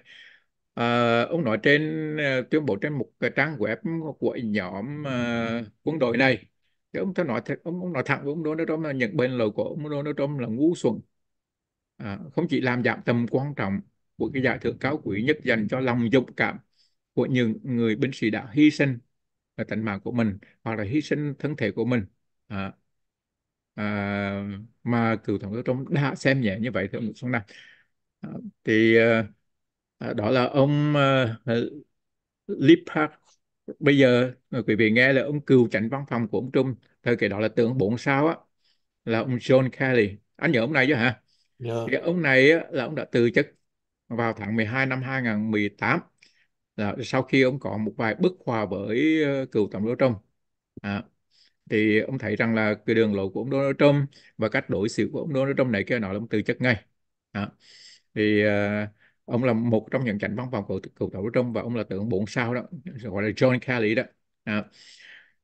à, ông nói trên à, tuyên bố trên một trang web của nhóm à, quân đội này thì ông ta nói ông, ông nói thẳng với ông Donald Trump là những bên lầu của ông Donald Trump là ngu xuẩn à, không chỉ làm giảm tầm quan trọng của cái giải thưởng cao quý nhất dành cho lòng dũng cảm của những người binh sĩ đã hy sinh tính mạng của mình hoặc là hy sinh thân thể của mình à, à, mà cựu tổng thống Trump đã xem nhẹ như vậy thì ông Nguyễn ừ. Xuân Nam à, ờ, thì à, đó là ông à, Lee Park bây giờ quý vị nghe là ông cựu chánh văn phòng của ông Trump thời kỳ đó là tướng bốn sao á là ông John Kelly anh nhớ ông này chứ hả yeah. Dạ. ông này á, là ông đã từ chức vào tháng 12 năm 2018 là sau khi ông có một vài bức hòa với cựu tổng thống Trump à, thì ông thấy rằng là cái đường lối của ông Donald Trump và cách đối xử của ông Donald Trump này kia nó là ông từ chức ngay đó. thì uh, ông là một trong những chánh văn phòng của cựu tổng thống Trump và ông là tướng bốn sao đó gọi là John Kelly đó à.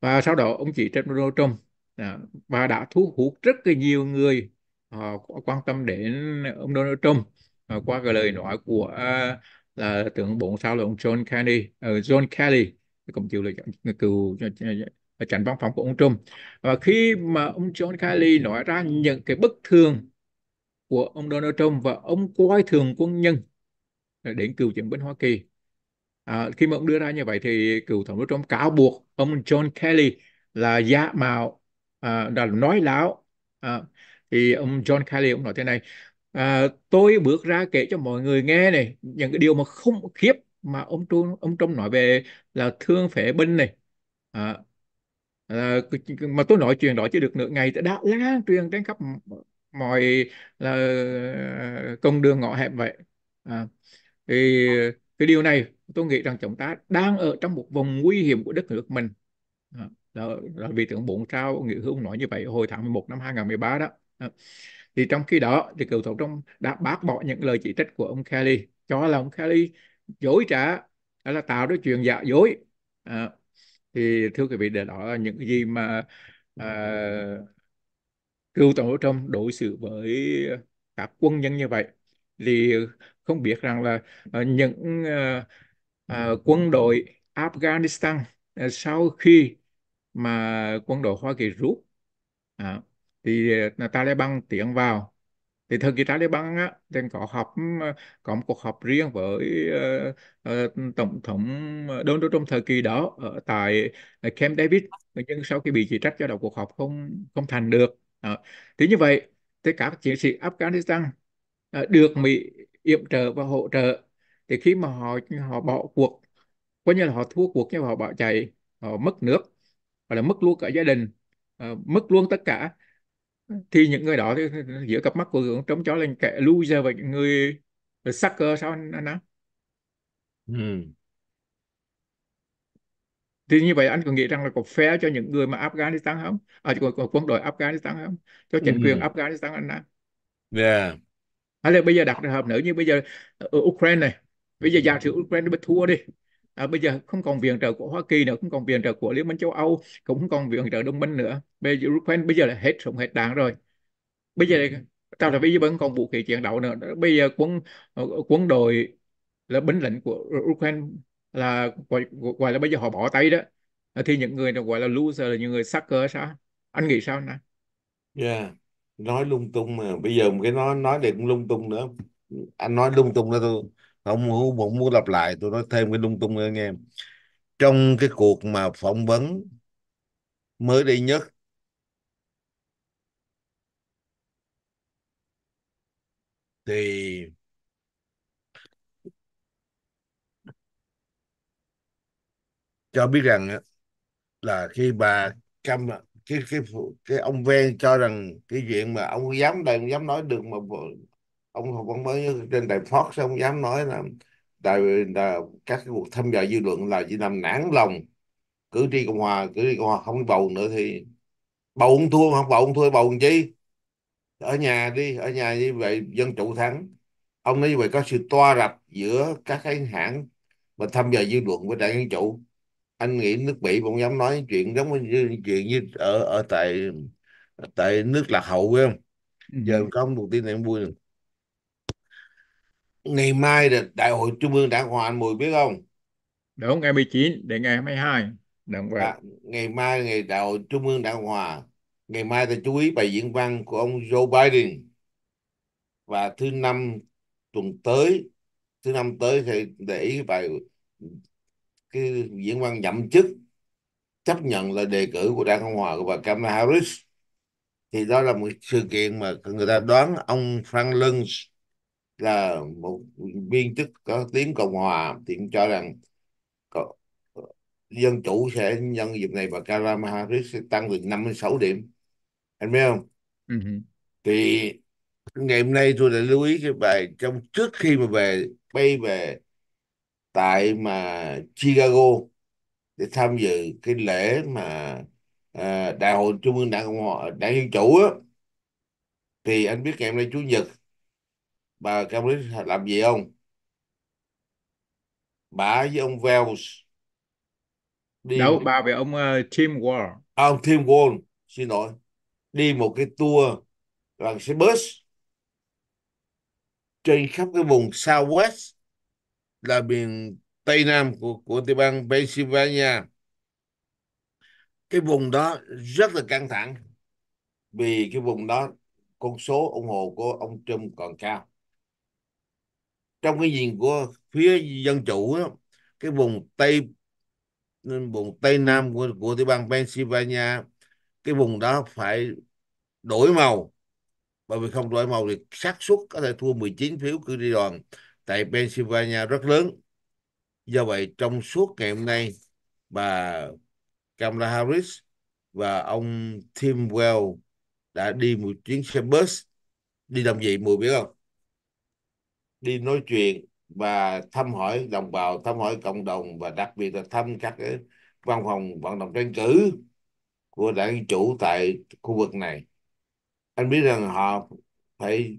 và sau đó ông chỉ trích Donald Trump à. và đã thu hút rất là nhiều người họ ờ, quan tâm đến ông Donald Trump à, qua cái lời nói của à, là tướng bốn sao là ông John Kelly uh, John Kelly cũng chịu lời cựu tránh văn phòng của ông Trump và khi mà ông John Kelly nói ra những cái bất thường của ông Donald Trump và ông coi thường quân nhân đến cựu chiến binh Hoa Kỳ à, khi mà ông đưa ra như vậy thì cựu tổng thống Trump cáo buộc ông John Kelly là giả mạo à, là nói láo à, thì ông John Kelly ông nói thế này à, tôi bước ra kể cho mọi người nghe này những cái điều mà không khiếp mà ông Trump ông Trump nói về là thương phệ binh này à, à, mà tôi nói chuyện đó chỉ được nửa ngày đã lan truyền trên khắp mọi là công đường ngõ hẹp vậy à, thì cái điều này tôi nghĩ rằng chúng ta đang ở trong một vùng nguy hiểm của đất nước mình à, đó, đó vì tưởng bốn sao ông nghị hữu nói như vậy hồi tháng 11 năm 2013 đó à, thì trong khi đó thì cựu tổng thống đã bác bỏ những lời chỉ trích của ông Kelly cho là ông Kelly dối trá là tạo ra chuyện giả dối à, thì thưa quý vị để đó là những gì mà à, cựu tổng thống Trump đối xử với các quân nhân như vậy thì không biết rằng là à, những à, à, quân đội Afghanistan à, sau khi mà quân đội Hoa Kỳ rút à, thì Taliban tiến vào thì thời kỳ Taliban á đang có họp ờ, có một cuộc họp riêng với uh, uh, tổng thống Donald Trump thời kỳ đó ở tại Camp David nhưng sau khi bị chỉ trách cho đầu cuộc họp không không thành được à, thế như vậy tất cả các chiến sĩ Afghanistan uh, được Mỹ yểm trợ và hỗ trợ thì khi mà họ họ bỏ cuộc có như là họ thua cuộc nhưng họ bỏ chạy họ mất nước hoặc là mất luôn cả gia đình uh, mất luôn tất cả thì những người đó thì giữa cặp mắt của Hưởng trông cho là kẻ loser và những người sucker sao anh anh nói ừ. thì như vậy anh có nghĩ rằng là có phe cho những người mà Afghanistan không à, có, có quân đội Afghanistan không cho chính quyền ừ. Afghanistan anh nói yeah. hay là bây giờ đặt trường hợp nữa như bây giờ ở Ukraine này bây giờ giả sử Ukraine bị thua đi à, bây giờ không còn viện trợ của Hoa Kỳ nữa không còn viện trợ của Liên minh châu Âu cũng không còn viện trợ đồng minh nữa bây giờ Ukraine bây giờ là hết súng hết đạn rồi bây giờ Tao là bây giờ vẫn còn vũ khí chiến đấu nữa bây giờ quân ờ, quân đội là binh lệnh của Ukraine là gọi, gọi là bây giờ họ bỏ tay đó ờ, thì những người gọi là loser là những người sucker sao anh nghĩ sao nè yeah dạ, nói lung tung mà bây giờ cái nói nói để cũng lung tung nữa anh nói lung tung
nữa tôi không muốn vẫn muốn lặp lại tôi nói thêm cái lung tung nữa anh em trong cái cuộc mà phỏng vấn mới đây nhất thì cho biết rằng là khi bà cam cái cái cái ông ven cho rằng cái chuyện mà ông dám đây ông dám nói được mà ông ông mới trên đài Fox ông dám nói là đài là các cuộc thăm dò dư luận là chỉ làm nản lòng cử tri cộng hòa cử tri cộng hòa không bầu nữa thì bầu ông thua không bầu ông thua bầu ông chi ở nhà đi ở nhà như vậy dân chủ thắng ông nói như vậy có sự toa rập giữa các cái hãng mà thăm dò dư luận với đảng dân chủ anh nghĩ nước mỹ cũng dám nói chuyện giống như chuyện như ở ở tại tại nước lạc hậu phải không ừ. giờ có một tin em vui rồi ngày mai là đại hội trung ương đảng hòa Anh Mùi biết không? Đúng, ngày 19 đến ngày 22. Đúng vậy. À, ngày mai ngày đại hội trung ương đảng Hòa. Ngày mai ta chú ý bài diễn văn của ông Joe Biden. Và thứ năm tuần tới, thứ năm tới thì để ý bài cái diễn văn nhậm chức chấp nhận là đề cử của đảng Cộng Hòa của bà Kamala Harris thì đó là một sự kiện mà người ta đoán ông Frank Lynch là một viên chức có tiếng cộng hòa thì cũng cho rằng dân chủ sẽ nhân dịp này và Kamala Harris sẽ tăng từ 56 điểm anh biết không uh thì ngày hôm nay tôi đã lưu ý cái bài trong trước khi mà về bay về tại mà Chicago để tham dự cái lễ mà à, đại hội trung ương đảng cộng hòa đảng dân chủ á thì anh biết ngày hôm nay chủ nhật bà Gabriel làm gì không bà với ông Wells đi đâu bà về ông uh, Tim Wall à, ông Tim Wall xin lỗi đi một cái tour bằng xe bus trên khắp cái vùng Southwest là miền tây nam của của tiểu bang Pennsylvania cái vùng đó rất là căng thẳng vì cái vùng đó con số ủng hộ của ông Trump còn cao trong cái nhìn của phía dân chủ đó, cái vùng tây vùng tây nam của của tiểu bang Pennsylvania cái vùng đó phải đổi màu bởi vì không đổi màu thì xác suất có thể thua 19 phiếu cử tri đoàn tại Pennsylvania rất lớn do vậy trong suốt ngày hôm nay bà Kamala Harris và ông Tim Well đã đi một chuyến xe bus đi làm gì mùi biết không đi nói chuyện và thăm hỏi đồng bào thăm hỏi cộng đồng và đặc biệt là thăm các cái văn phòng vận động tranh cử của đảng chủ tại khu vực này anh biết rằng họ phải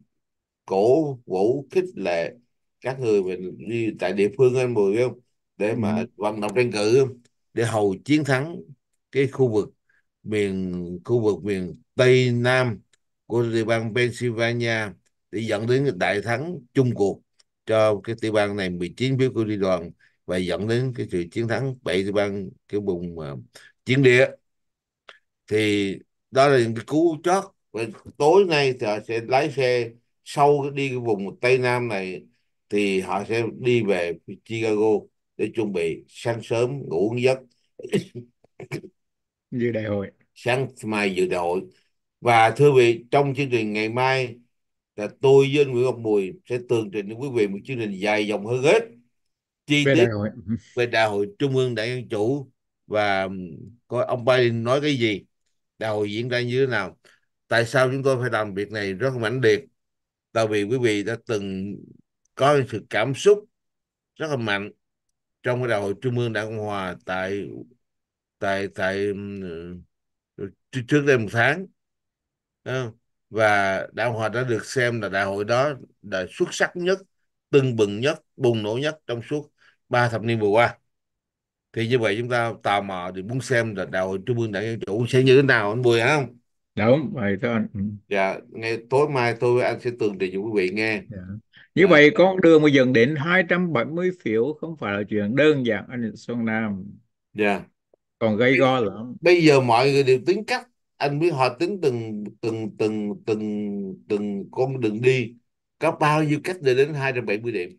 cổ vũ khích lệ các người mình đi tại địa phương anh mười không để mà ừ. vận động tranh cử để hầu chiến thắng cái khu vực miền khu vực miền tây nam của địa bàn Pennsylvania để dẫn đến đại thắng chung cuộc cho cái tiểu bang này 19 phiếu của liên đoàn và dẫn đến cái sự chiến thắng bảy tiểu bang cái vùng uh, chiến địa thì đó là những cái cú chót và tối nay thì họ sẽ lái xe sau đi cái vùng tây nam này thì họ sẽ đi về Chicago để chuẩn bị sáng sớm ngủ uống giấc dự đại hội sáng mai dự đại hội và thưa vị trong chương trình ngày mai là tôi với anh Nguyễn Ngọc Mùi sẽ tường trình đến quý vị một chương trình dài dòng hơn hết chi về tiết đại về đại hội trung ương đảng dân chủ và coi ông Biden nói cái gì đại hội diễn ra như thế nào tại sao chúng tôi phải làm việc này rất mãnh liệt tại vì quý vị đã từng có sự cảm xúc rất là mạnh trong cái đại hội trung ương đảng cộng hòa tại tại tại trước đây một tháng và đại hòa đã được xem là đại hội đó là xuất sắc nhất tưng bừng nhất bùng nổ nhất trong suốt ba thập niên vừa qua thì như vậy chúng ta tò mò thì muốn xem là đại hội trung ương đảng dân chủ sẽ như thế nào anh Bùi hả không
đúng vậy đó anh ừ. dạ ngày tối mai tôi với anh sẽ tường
trình cho quý vị nghe
dạ. như à, vậy con đường mà dần đến 270 phiếu không phải là chuyện đơn giản anh Xuân Nam dạ còn gây go lắm bây giờ mọi người đều tính cách anh biết họ tính từng từng
từng từng từng con đường đi có bao nhiêu cách để đến 270 điểm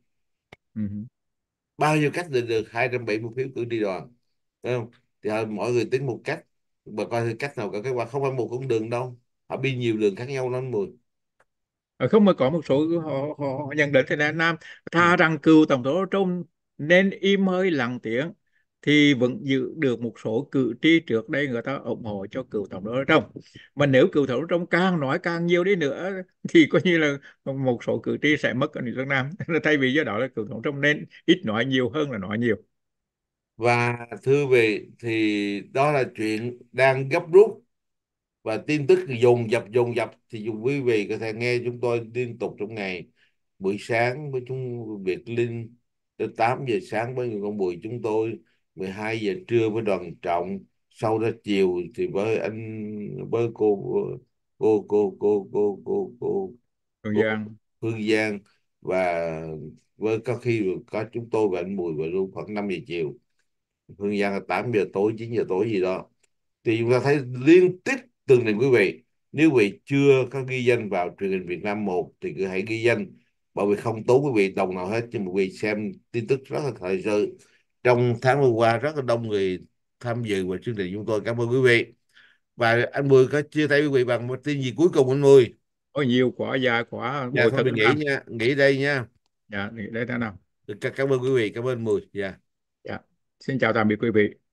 uh bao nhiêu cách để được 270 phiếu cử tri đoàn đúng không thì họ, mọi người tính một cách và coi cách nào có kết quả không phải một con đường đâu họ đi nhiều đường
khác nhau lắm mười ờ, không mà có một số họ, họ, họ nhận định thế này nam tha ừ. rằng cựu tổng thống Trump nên im hơi lặng tiếng thì vẫn giữ được một số cử tri trước đây người ta ủng hộ cho cựu tổng thống Trump. Mà nếu cựu tổng thống Trump càng nói càng nhiều đi nữa thì coi như là một số cử tri sẽ mất ở nước Nam. *laughs* Thay vì do đó là cựu tổng thống nên ít nói nhiều hơn là nói nhiều. Và thưa vị
thì đó là chuyện đang gấp rút và tin tức dồn dập dồn dập thì dùng quý vị có thể nghe chúng tôi liên tục trong ngày buổi sáng với chúng Việt Linh tới 8 giờ sáng với người con bùi chúng tôi 12 giờ trưa với đoàn trọng sau đó chiều thì với anh với cô cô cô cô cô cô cô Phương cô, Giang Phương Giang và với có khi có chúng tôi và anh Mùi và luôn khoảng 5 giờ chiều Phương Giang là 8 giờ tối 9 giờ tối gì đó thì chúng ta thấy liên tiếp từng này quý vị nếu quý vị chưa có ghi danh vào truyền hình Việt Nam 1 thì cứ hãy ghi danh bởi vì không tốn quý vị đồng nào hết nhưng mà quý vị xem tin tức rất là thời sự trong tháng vừa qua rất là đông người tham dự và chương trình chúng tôi cảm ơn quý vị và anh Mười có chia tay quý vị bằng một tin gì cuối cùng anh Mười có nhiều quả già quả dạ, thôi mình nghỉ năm. nha nghỉ đây nha dạ nghỉ đây tháng nào cảm ơn quý vị cảm ơn Mười dạ dạ
xin chào tạm biệt quý vị